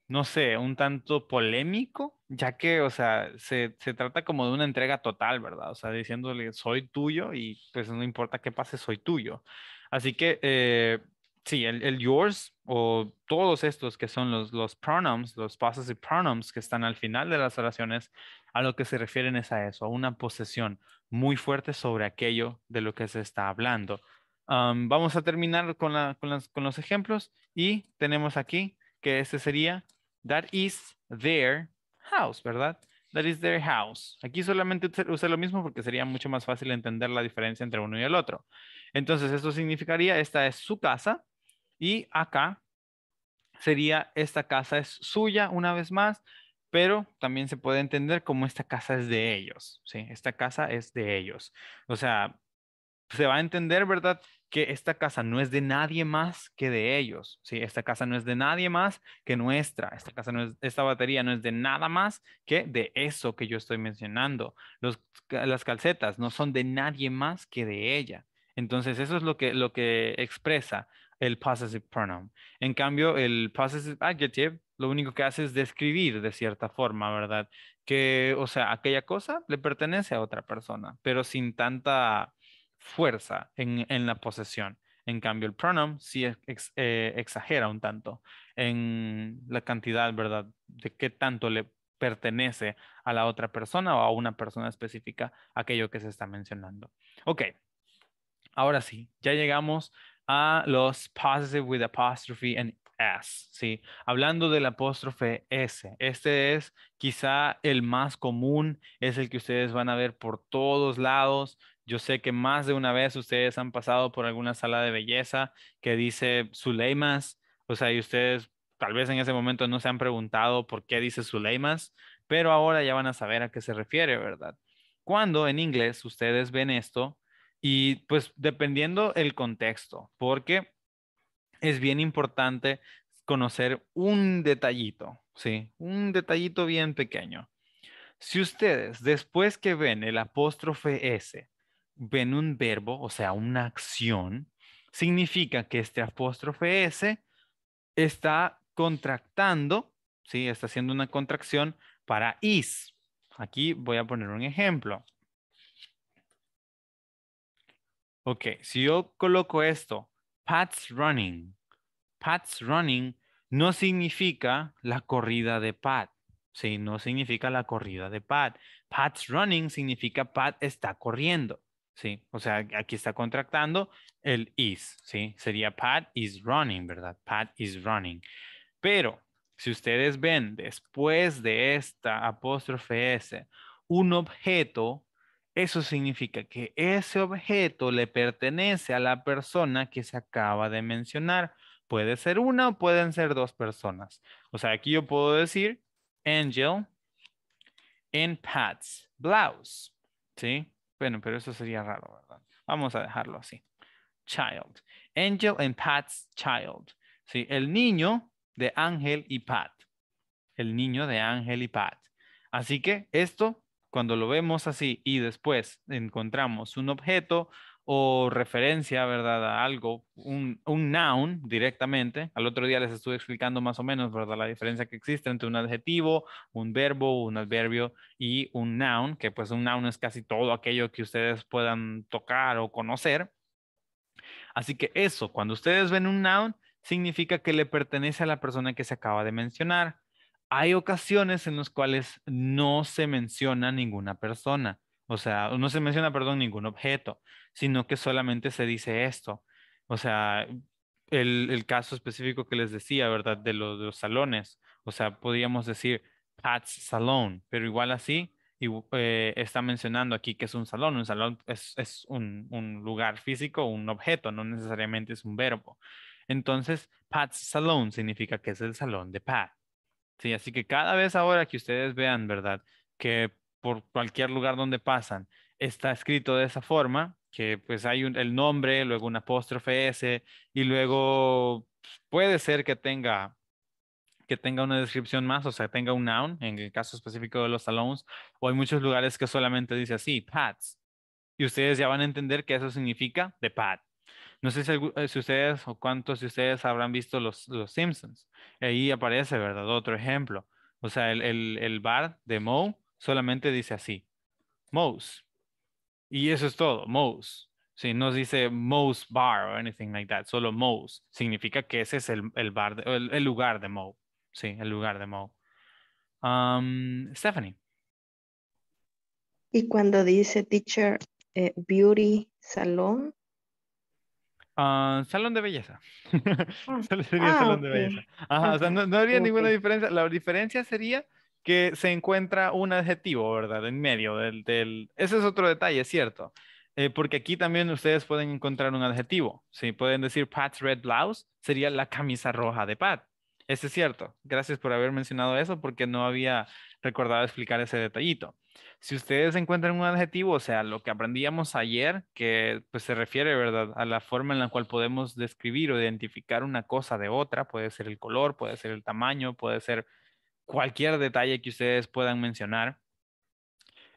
no sé, un tanto polémico, ya que, o sea, se, se, trata como de una entrega total, ¿verdad? O sea, diciéndole, soy tuyo y pues no importa qué pase, soy tuyo. Así que eh, sí, el, el, yours o todos estos que son los, los pronouns, los possessive pronouns que están al final de las oraciones, a lo que se refieren es a eso, a una posesión muy fuerte sobre aquello de lo que se está hablando. vamos a terminar con, la, con, las, con los ejemplos y tenemos aquí que este sería that is their house, ¿verdad? That is their house. Aquí solamente usé lo mismo porque sería mucho más fácil entender la diferencia entre uno y el otro. Entonces, esto significaría, esta es su casa, y acá sería esta casa es suya una vez más, pero también se puede entender como esta casa es de ellos, ¿sí? Esta casa es de ellos. O sea, se va a entender, ¿verdad? Que esta casa no es de nadie más que de ellos, ¿sí? Esta casa no es de nadie más que nuestra, esta casa no es, esta batería no es de nada más que de eso que yo estoy mencionando. las calcetas no son de nadie más que de ella. Entonces, eso es lo lo que expresa el possessive pronoun. En cambio, el possessive adjective lo único que hace es describir de cierta forma, ¿verdad? Que, o sea, aquella cosa le pertenece a otra persona, pero sin tanta fuerza en, en la posesión. En cambio, el pronoun sí eh, exagera un tanto en la cantidad, ¿verdad? De qué tanto le pertenece a la otra persona o a una persona específica aquello que se está mencionando. Ok, ahora sí, ya llegamos a los positive with apostrophe and S, ¿sí? Hablando del apóstrofe S, este es quizá el más común, es el que ustedes van a ver por todos lados. Yo sé que más de una vez ustedes han pasado por alguna sala de belleza que dice Suleimas, o sea, y ustedes tal vez en ese momento no se han preguntado por qué dice Suleimas, pero ahora ya van a saber a qué se refiere, ¿verdad? Cuando en inglés ustedes ven esto, y pues dependiendo el contexto, porque es bien importante conocer un detallito, ¿sí? Un detallito bien pequeño. Si ustedes, después que ven el apóstrofe S, ven un verbo, o sea, una acción, significa que este apóstrofe S está contractando, ¿sí? Está haciendo una contracción para is. Aquí voy a poner un ejemplo. Ok, si yo coloco esto, Pat's running. Pat's running no significa la corrida de Pat. Sí, no significa la corrida de Pat. Pat's running significa Pat está corriendo. Sí, o sea, aquí está contractando el is. Sí, sería Pat is running, ¿verdad? Pat is running. Pero si ustedes ven después de esta apóstrofe S, un objeto eso significa que ese objeto le pertenece a la persona que se acaba de mencionar. Puede ser una o pueden ser dos personas. O sea, aquí yo puedo decir Angel en Pat's blouse. ¿Sí? Bueno, pero eso sería raro, ¿verdad? Vamos a dejarlo así. Child. Angel and Pat's child. ¿Sí? El niño de Ángel y Pat. El niño de Ángel y Pat. Así que esto cuando lo vemos así y después encontramos un objeto o referencia, ¿verdad? A algo, un, noun directamente. Al otro día les estuve explicando más o menos, ¿verdad? La diferencia que existe entre un adjetivo, un verbo, un adverbio y un noun, que pues un noun es casi todo aquello que ustedes puedan tocar o conocer. Así que eso, cuando ustedes ven un noun, significa que le pertenece a la persona que se acaba de mencionar hay ocasiones en las cuales no se menciona ninguna persona, o sea, no se menciona, perdón, ningún objeto, sino que solamente se dice esto. O sea, el, caso específico que les decía, ¿verdad? De, los salones, o sea, podríamos decir Pat's Salon, pero igual así, y, eh, está mencionando aquí que es un salón. Un salón es, un, un, lugar físico, un objeto, no necesariamente es un verbo. Entonces, Pat's Salon significa que es el salón de Pat. Sí, así que cada vez ahora que ustedes vean, ¿verdad? Que por cualquier lugar donde pasan está escrito de esa forma, que pues hay un, el nombre, luego un apóstrofe S y luego pues, puede ser que tenga que tenga una descripción más, o sea, tenga un noun, en el caso específico de los salones, o hay muchos lugares que solamente dice así, pads, y ustedes ya van a entender que eso significa de pad, no sé eh, si, ustedes o cuántos de ustedes habrán visto los, los Simpsons. Ahí aparece, ¿verdad? Otro ejemplo. O sea, el, bar de Moe solamente dice así, Moe's. Y eso es todo, Moe's. si no dice Moe's Bar o anything like that, solo Moe's. Significa que ese es el, bar, el, lugar de Moe. Sí, el lugar de Moe. Um, Stephanie. Y cuando dice teacher eh, beauty Salon. Ah, salón de belleza. no, habría ninguna diferencia. La diferencia sería que se encuentra un adjetivo, ¿verdad? En medio del... Ese es otro detalle, ¿cierto? Eh, porque aquí también ustedes pueden encontrar un adjetivo. Si ¿sí? pueden decir Pat's red blouse, sería la camisa roja de Pat. Ese es cierto. Gracias por haber mencionado eso porque no había recordado explicar ese detallito. Si ustedes encuentran un adjetivo, o sea, lo que aprendíamos ayer, que pues, se refiere, a la forma en la cual podemos describir o identificar una cosa de otra, puede ser el color, puede ser el tamaño, puede ser cualquier detalle que ustedes puedan mencionar.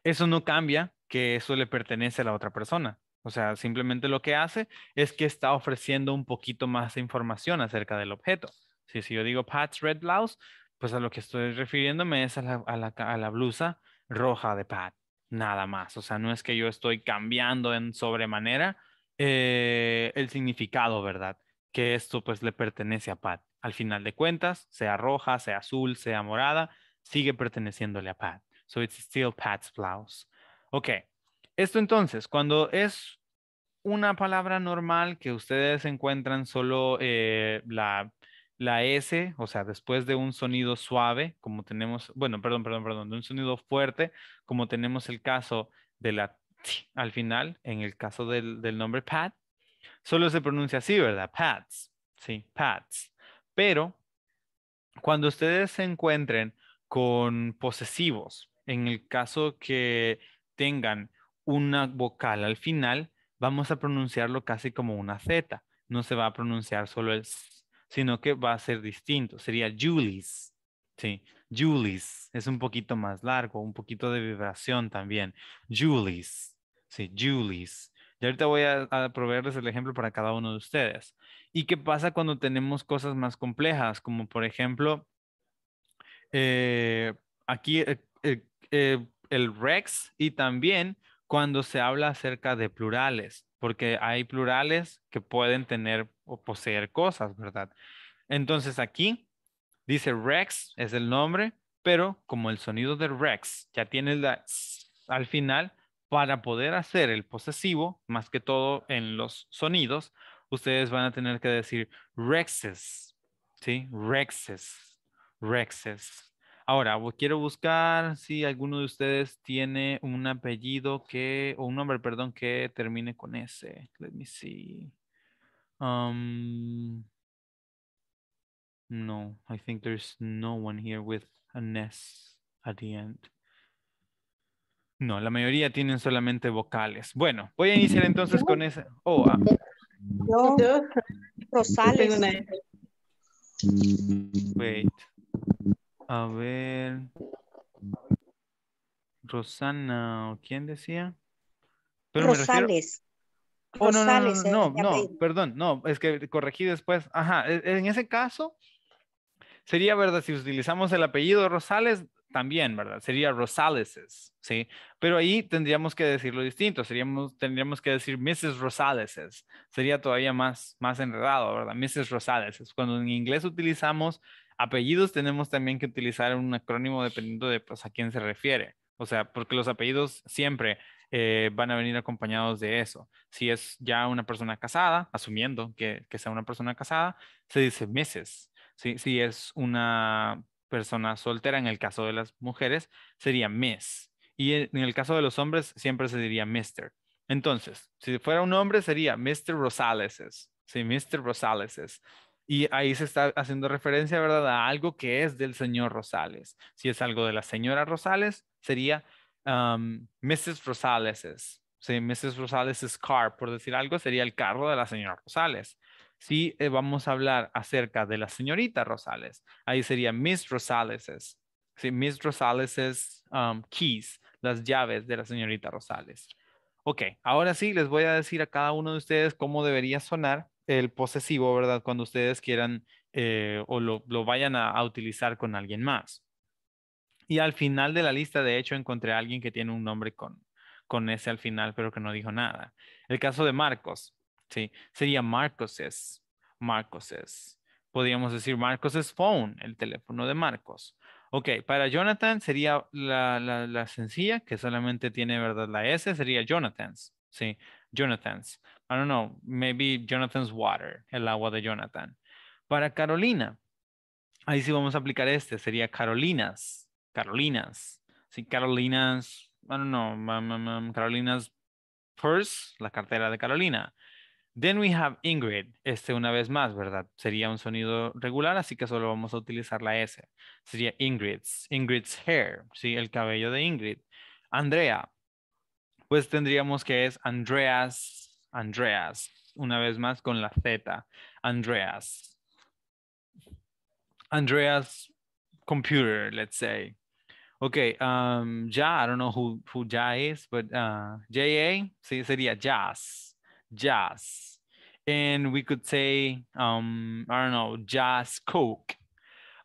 Eso no cambia que eso le pertenece a la otra persona. O sea, simplemente lo que hace es que está ofreciendo un poquito más de información acerca del objeto. Si, yo digo patch Red Blouse, pues a lo que estoy refiriéndome es a la, a la blusa roja de Pat, nada más. O sea, no es que yo estoy cambiando en sobremanera eh, el significado, ¿verdad? Que esto pues le pertenece a Pat. Al final de cuentas, sea roja, sea azul, sea morada, sigue perteneciéndole a Pat. So it's still Pat's blouse. Ok, esto entonces, cuando es una palabra normal que ustedes encuentran solo eh, la la S, o sea, después de un sonido suave, como tenemos, bueno, perdón, perdón, perdón, de un sonido fuerte, como tenemos el caso de la t al final, en el caso del, nombre Pat, solo se pronuncia así, ¿verdad? Pats, sí, Pats. Pero cuando ustedes se encuentren con posesivos, en el caso que tengan una vocal al final, vamos a pronunciarlo casi como una Z. No se va a pronunciar solo el S sino que va a ser distinto. Sería Julie's. Sí, Julie's. Es un poquito más largo, un poquito de vibración también. Julie's. Sí, Y ahorita voy a, proveerles el ejemplo para cada uno de ustedes. ¿Y qué pasa cuando tenemos cosas más complejas? Como por ejemplo, eh, aquí eh, eh, el Rex y también cuando se habla acerca de plurales porque hay plurales que pueden tener o poseer cosas, ¿verdad? Entonces aquí dice Rex, es el nombre, pero como el sonido de Rex ya tiene la al final, para poder hacer el posesivo, más que todo en los sonidos, ustedes van a tener que decir Rexes, ¿sí? Rexes, Rexes. Ahora, quiero buscar si alguno de ustedes tiene un apellido que, o un nombre, perdón, que termine con S. Let me see. Um, no, I think there's no one here with an S at the end. No, la mayoría tienen solamente vocales. Bueno, voy a iniciar entonces con esa. Oh, ah. Wait. A ver. Rosana, ¿quién decía? Rosales. Oh, no, no, no, eh, perdón, no, es que corregí después. Ajá, e, en ese caso, sería verdad, si utilizamos el apellido Rosales, también, ¿verdad? Sería Rosaleses, ¿sí? Pero ahí tendríamos que decirlo distinto, seríamos, tendríamos que decir Mrs. Rosaleses, sería todavía más, más enredado, ¿verdad? Mrs. Rosaleses, cuando en inglés utilizamos Apellidos tenemos también que utilizar un acrónimo dependiendo de pues, a quién se refiere. O sea, porque los apellidos siempre eh, van a venir acompañados de eso. Si es ya una persona casada, asumiendo que, que sea una persona casada, se dice meses. Si, es una persona soltera, en el caso de las mujeres, sería mes. Y en el caso de los hombres, siempre se diría mister. Entonces, si fuera un hombre, sería Mr. Rosaleses. Sí, Mr. Rosaleses. Y ahí se está haciendo referencia, ¿verdad?, a algo que es del señor Rosales. Si es algo de la señora Rosales, sería Mrs. Rosales. Si Mrs. Rosales's car, por decir algo, sería el carro de la señora Rosales. Si eh, vamos a hablar acerca de la señorita Rosales, ahí sería Miss Rosales. Si Miss Rosales's keys, las llaves de la señorita Rosales. Ok, ahora sí les voy a decir a cada uno de ustedes cómo debería sonar el posesivo, ¿verdad? Cuando ustedes quieran eh, o lo, vayan a, utilizar con alguien más. Y al final de la lista, de hecho, encontré a alguien que tiene un nombre con, con ese al final, pero que no dijo nada. El caso de Marcos, ¿sí? Sería Marcoses, Marcoses. Podríamos decir Marcoses phone, el teléfono de Marcos. Ok, para Jonathan sería la, la sencilla, que solamente tiene, ¿verdad? La S, sería Jonathan's, ¿sí? Jonathan's. I don't know, maybe Jonathan's water, el agua de Jonathan. Para Carolina, ahí sí vamos a aplicar este, sería Carolinas, Carolinas. Sí, Carolinas, I don't know, Carolinas purse, la cartera de Carolina. Then we have Ingrid, este una vez más, ¿verdad? Sería un sonido regular, así que solo vamos a utilizar la S. Sería Ingrid's, Ingrid's hair, ¿sí? El cabello de Ingrid. Andrea, pues tendríamos que es Andrea's Andreas, una vez más con la Z, Andreas. Andreas computer, let's say. Okay, um, Ja, I don't know who, who Ja is, but uh, sí, sería Jazz, Jazz. And we could say, um, I don't know, Jazz Coke.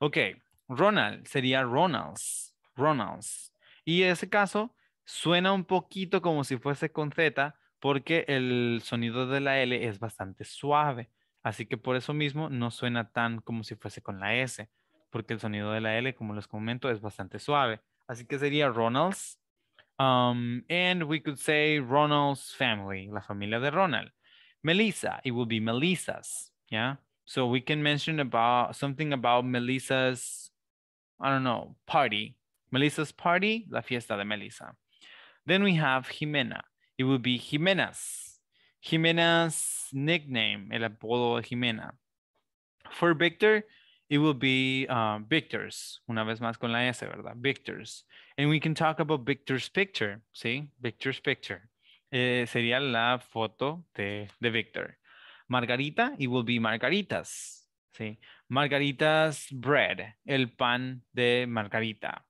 Okay, Ronald, sería Ronalds, Ronalds. Y en ese caso, suena un poquito como si fuese con Z, porque el sonido de la L es bastante suave, así que por eso mismo no suena tan como si fuese con la S, porque el sonido de la L, como les comento, es bastante suave. Así que sería Ronald's. Um, and we could say Ronald's family, la familia de Ronald. Melissa, it will be Melissa's, yeah? So we can mention about something about Melissa's, I don't know, party. Melissa's party, la fiesta de Melissa. Then we have Jimena it would be Jimena's. Jimena's nickname, el apodo de Jimena. For Victor, it will be uh, Victor's, una vez más con la S, ¿verdad? Victor's. And we can talk about Victor's picture, ¿sí? Victor's picture. Eh, sería la foto de, Victor. Margarita, it will be Margaritas, ¿sí? Margaritas bread, el pan de Margarita.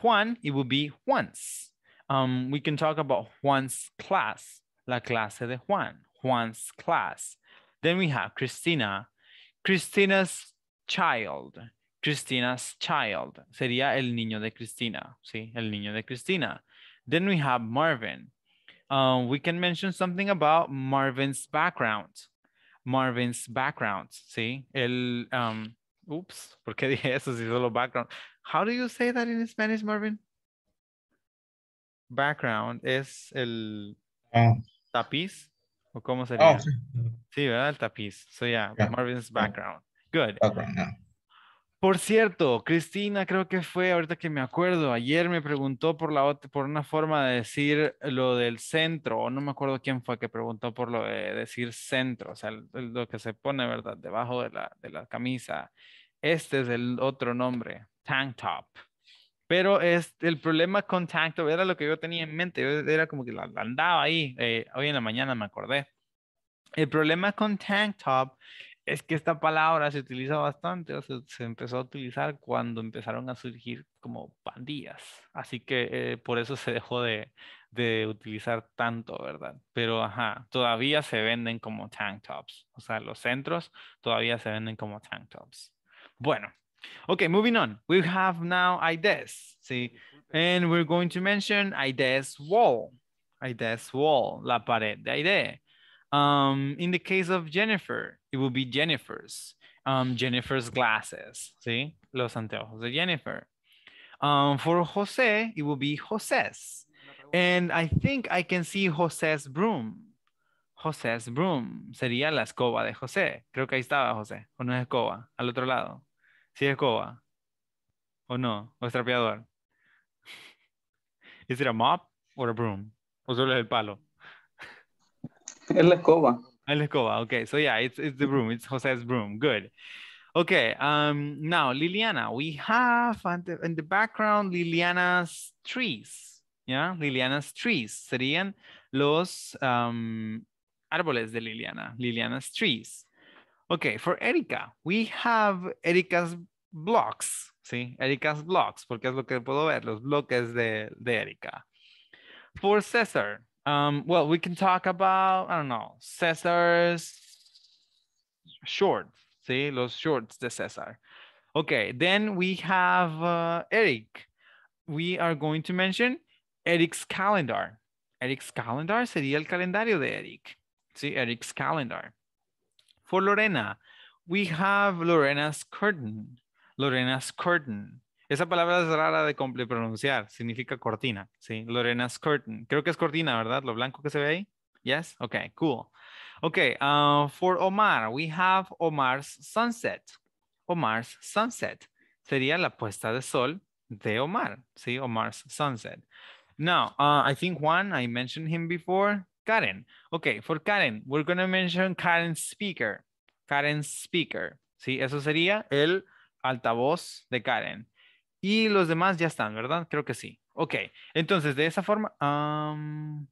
Juan, it will be Juan's. Um, we can talk about Juan's class, la clase de Juan, Juan's class. Then we have Cristina, Cristina's child, Cristina's child. Sería el niño de Cristina, ¿sí? El niño de Cristina. Then we have Marvin. Um, we can mention something about Marvin's background. Marvin's background, ¿sí? El, um, oops, ¿por qué dije eso si solo background? How do you say that in Spanish, Marvin? background es el ah. tapiz, o cómo sería? Ah, sí. ¿verdad? El tapiz. So, yeah, Marvin's background. Good. Por cierto, Cristina, creo que fue, ahorita que me acuerdo, ayer me preguntó por, la, por una forma de decir lo del centro, o no me acuerdo quién fue que preguntó por lo de decir centro, o sea, lo que se pone, ¿verdad? Debajo de la, de la camisa. Este es el otro nombre, tank top. Pero este, el problema con top era lo que yo tenía en mente. era como que la, andaba ahí. Eh, hoy en la mañana me acordé. El problema con tank top es que esta palabra se utiliza bastante, se empezó a utilizar cuando empezaron a surgir como pandillas. Así que eh, por eso se dejó de, de, utilizar tanto, ¿verdad? Pero ajá, todavía se venden como tank tops. O sea, los centros todavía se venden como tank tops. Bueno, Okay, moving on. We have now IDES, see? And we're going to mention IDES wall, IDES wall, la pared de ideas. Um, in the case of Jennifer, it will be Jennifer's, um, Jennifer's glasses, see? Los anteojos de Jennifer. Um, for Jose, it will be Jose's. And I think I can see Jose's broom. Jose's broom sería la escoba de José. Creo que ahí estaba José, es escoba, al otro lado. Si es escoba. ¿O no? ¿O estrapeador? ¿Es a mop o a broom? ¿O solo es el palo? Es la escoba. Es la escoba, okay. So yeah, it's, it's the broom. It's Jose's broom. Good. Okay, um, now Liliana, we have in the background Liliana's trees. Yeah, Liliana's trees. Serían los um, árboles de Liliana, Liliana's trees. Okay, for Erika, we have Erika's blocks. ¿sí? Erika's blocks, porque es lo que puedo ver, los bloques de, de Erika. For Cesar, um, well, we can talk about, I don't know, Cesar's shorts, ¿sí? Los shorts de Cesar. Okay, then we have uh, Eric. We are going to mention Eric's calendar. Eric's calendar sería el calendario de Eric. Sí, Eric's calendar. for Lorena. We have Lorena's curtain. Lorena's curtain. Esa palabra es rara de, pronunciar, significa cortina, ¿sí? Lorena's curtain. Creo que es cortina, ¿verdad? Lo blanco que se ve ahí. Yes? Okay, cool. Okay, uh, for Omar, we have Omar's sunset. Omar's sunset. Sería la puesta de sol de Omar, ¿sí? Omar's sunset. Now, uh, I think Juan, I mentioned him before. Karen. Ok, for Karen, we're going to mention Karen's speaker. Karen speaker. Sí, eso sería el altavoz de Karen. Y los demás ya están, ¿verdad? Creo que sí. Ok, entonces de esa forma... Um,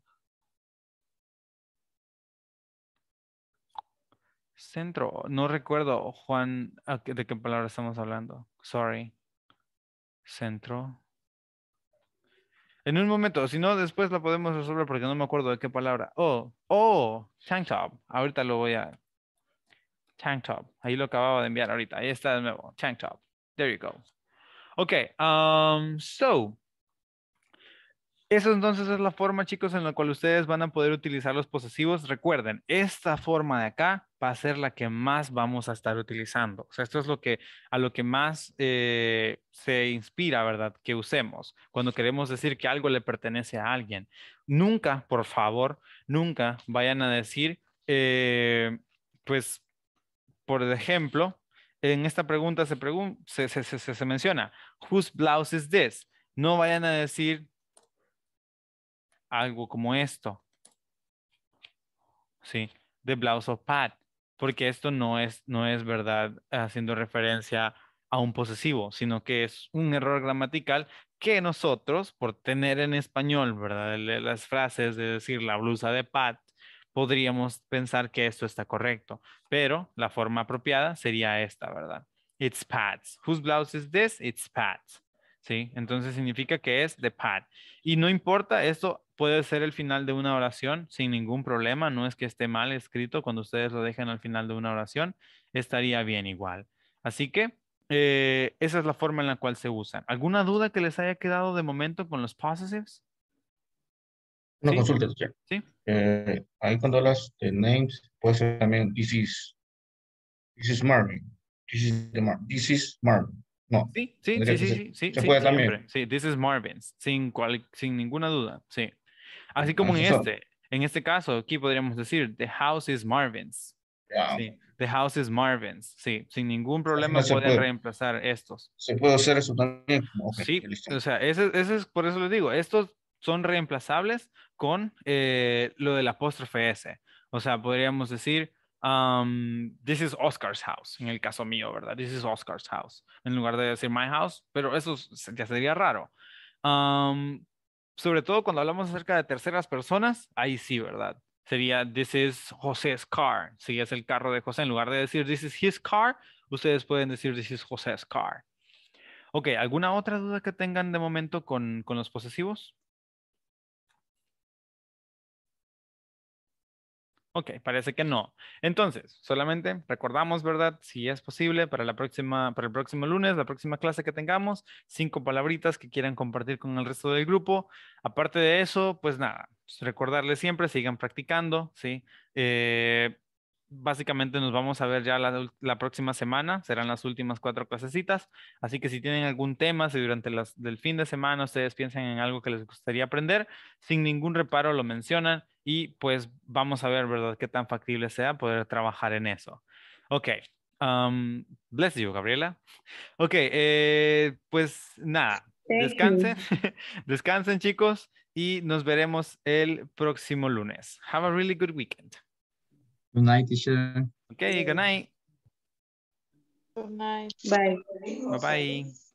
centro, no recuerdo, Juan, de qué palabra estamos hablando. Sorry. Centro. En un momento, si no, después la podemos resolver porque no me acuerdo de qué palabra. Oh, oh, tank top. Ahorita lo voy a... Tank top. Ahí lo acababa de enviar ahorita. Ahí está de nuevo. Tank top. There you go. Okay, um, so eso entonces es la forma, chicos, en la cual ustedes van a poder utilizar los posesivos. Recuerden, esta forma de acá va a ser la que más vamos a estar utilizando. O sea, esto es lo que, a lo que más eh, se inspira, ¿verdad? Que usemos cuando queremos decir que algo le pertenece a alguien. Nunca, por favor, nunca vayan a decir, eh, pues, por ejemplo, en esta pregunta se, se, se, se menciona, whose blouse is this? No vayan a decir algo como esto. ¿Sí? De blouse of Pat, Porque esto no es, no es verdad haciendo referencia a un posesivo, sino que es un error gramatical que nosotros, por tener en español, ¿verdad? Las frases de decir la blusa de Pat, podríamos pensar que esto está correcto, pero la forma apropiada sería esta, ¿verdad? It's Pat's. Whose blouse is this? It's Pat's. ¿sí? Entonces significa que es the pad. Y no importa, esto puede ser el final de una oración sin ningún problema, no es que esté mal escrito, cuando ustedes lo dejan al final de una oración, estaría bien igual. Así que eh, esa es la forma en la cual se usan. ¿Alguna duda que les haya quedado de momento con los possessives? No consulta. Sí. Eh, ahí cuando hablas names, puede ser también this is, is Marvin, this is, this is Marvin. No. Sí, sí, sí, sí, sí, sí, Se puede Sí, this is Marvin's, sin, sin ninguna duda, sí. Así como en este, en este caso, aquí podríamos decir, the house is Marvin's. Sí, the house is Marvin's, sí, sin ningún problema pueden reemplazar estos. Sí, puede hacer eso también. sí, o sea, es, por eso les digo, estos son reemplazables con eh, lo del apóstrofe S. O sea, podríamos decir, this is Oscar's house, en el caso mío, ¿verdad? This is Oscar's house, en lugar de decir my house, pero eso ya sería raro. sobre todo cuando hablamos acerca de terceras personas, ahí sí, ¿verdad? Sería this is José's car, si es el carro de José, en lugar de decir this is his car, ustedes pueden decir this is José's car. Ok, ¿alguna otra duda que tengan de momento con, con los posesivos? Ok, parece que no. Entonces, solamente recordamos, ¿verdad? Si es posible, para, la próxima, para el próximo lunes, la próxima clase que tengamos, cinco palabritas que quieran compartir con el resto del grupo. Aparte de eso, pues nada, pues recordarles siempre, sigan practicando, ¿sí? Eh, básicamente nos vamos a ver ya la, próxima semana, serán las últimas cuatro clasecitas, así que si tienen algún tema, si durante las del fin de semana ustedes piensan en algo que les gustaría aprender, sin ningún reparo lo mencionan y pues vamos a ver, ¿verdad?, qué tan factible sea poder trabajar en eso. Ok. bless you, Gabriela. Ok, eh, pues nada, descansen, descansen chicos y nos veremos el próximo lunes. Have a really good weekend. Good night, Okay, good night. Good night. Bye. Bye bye.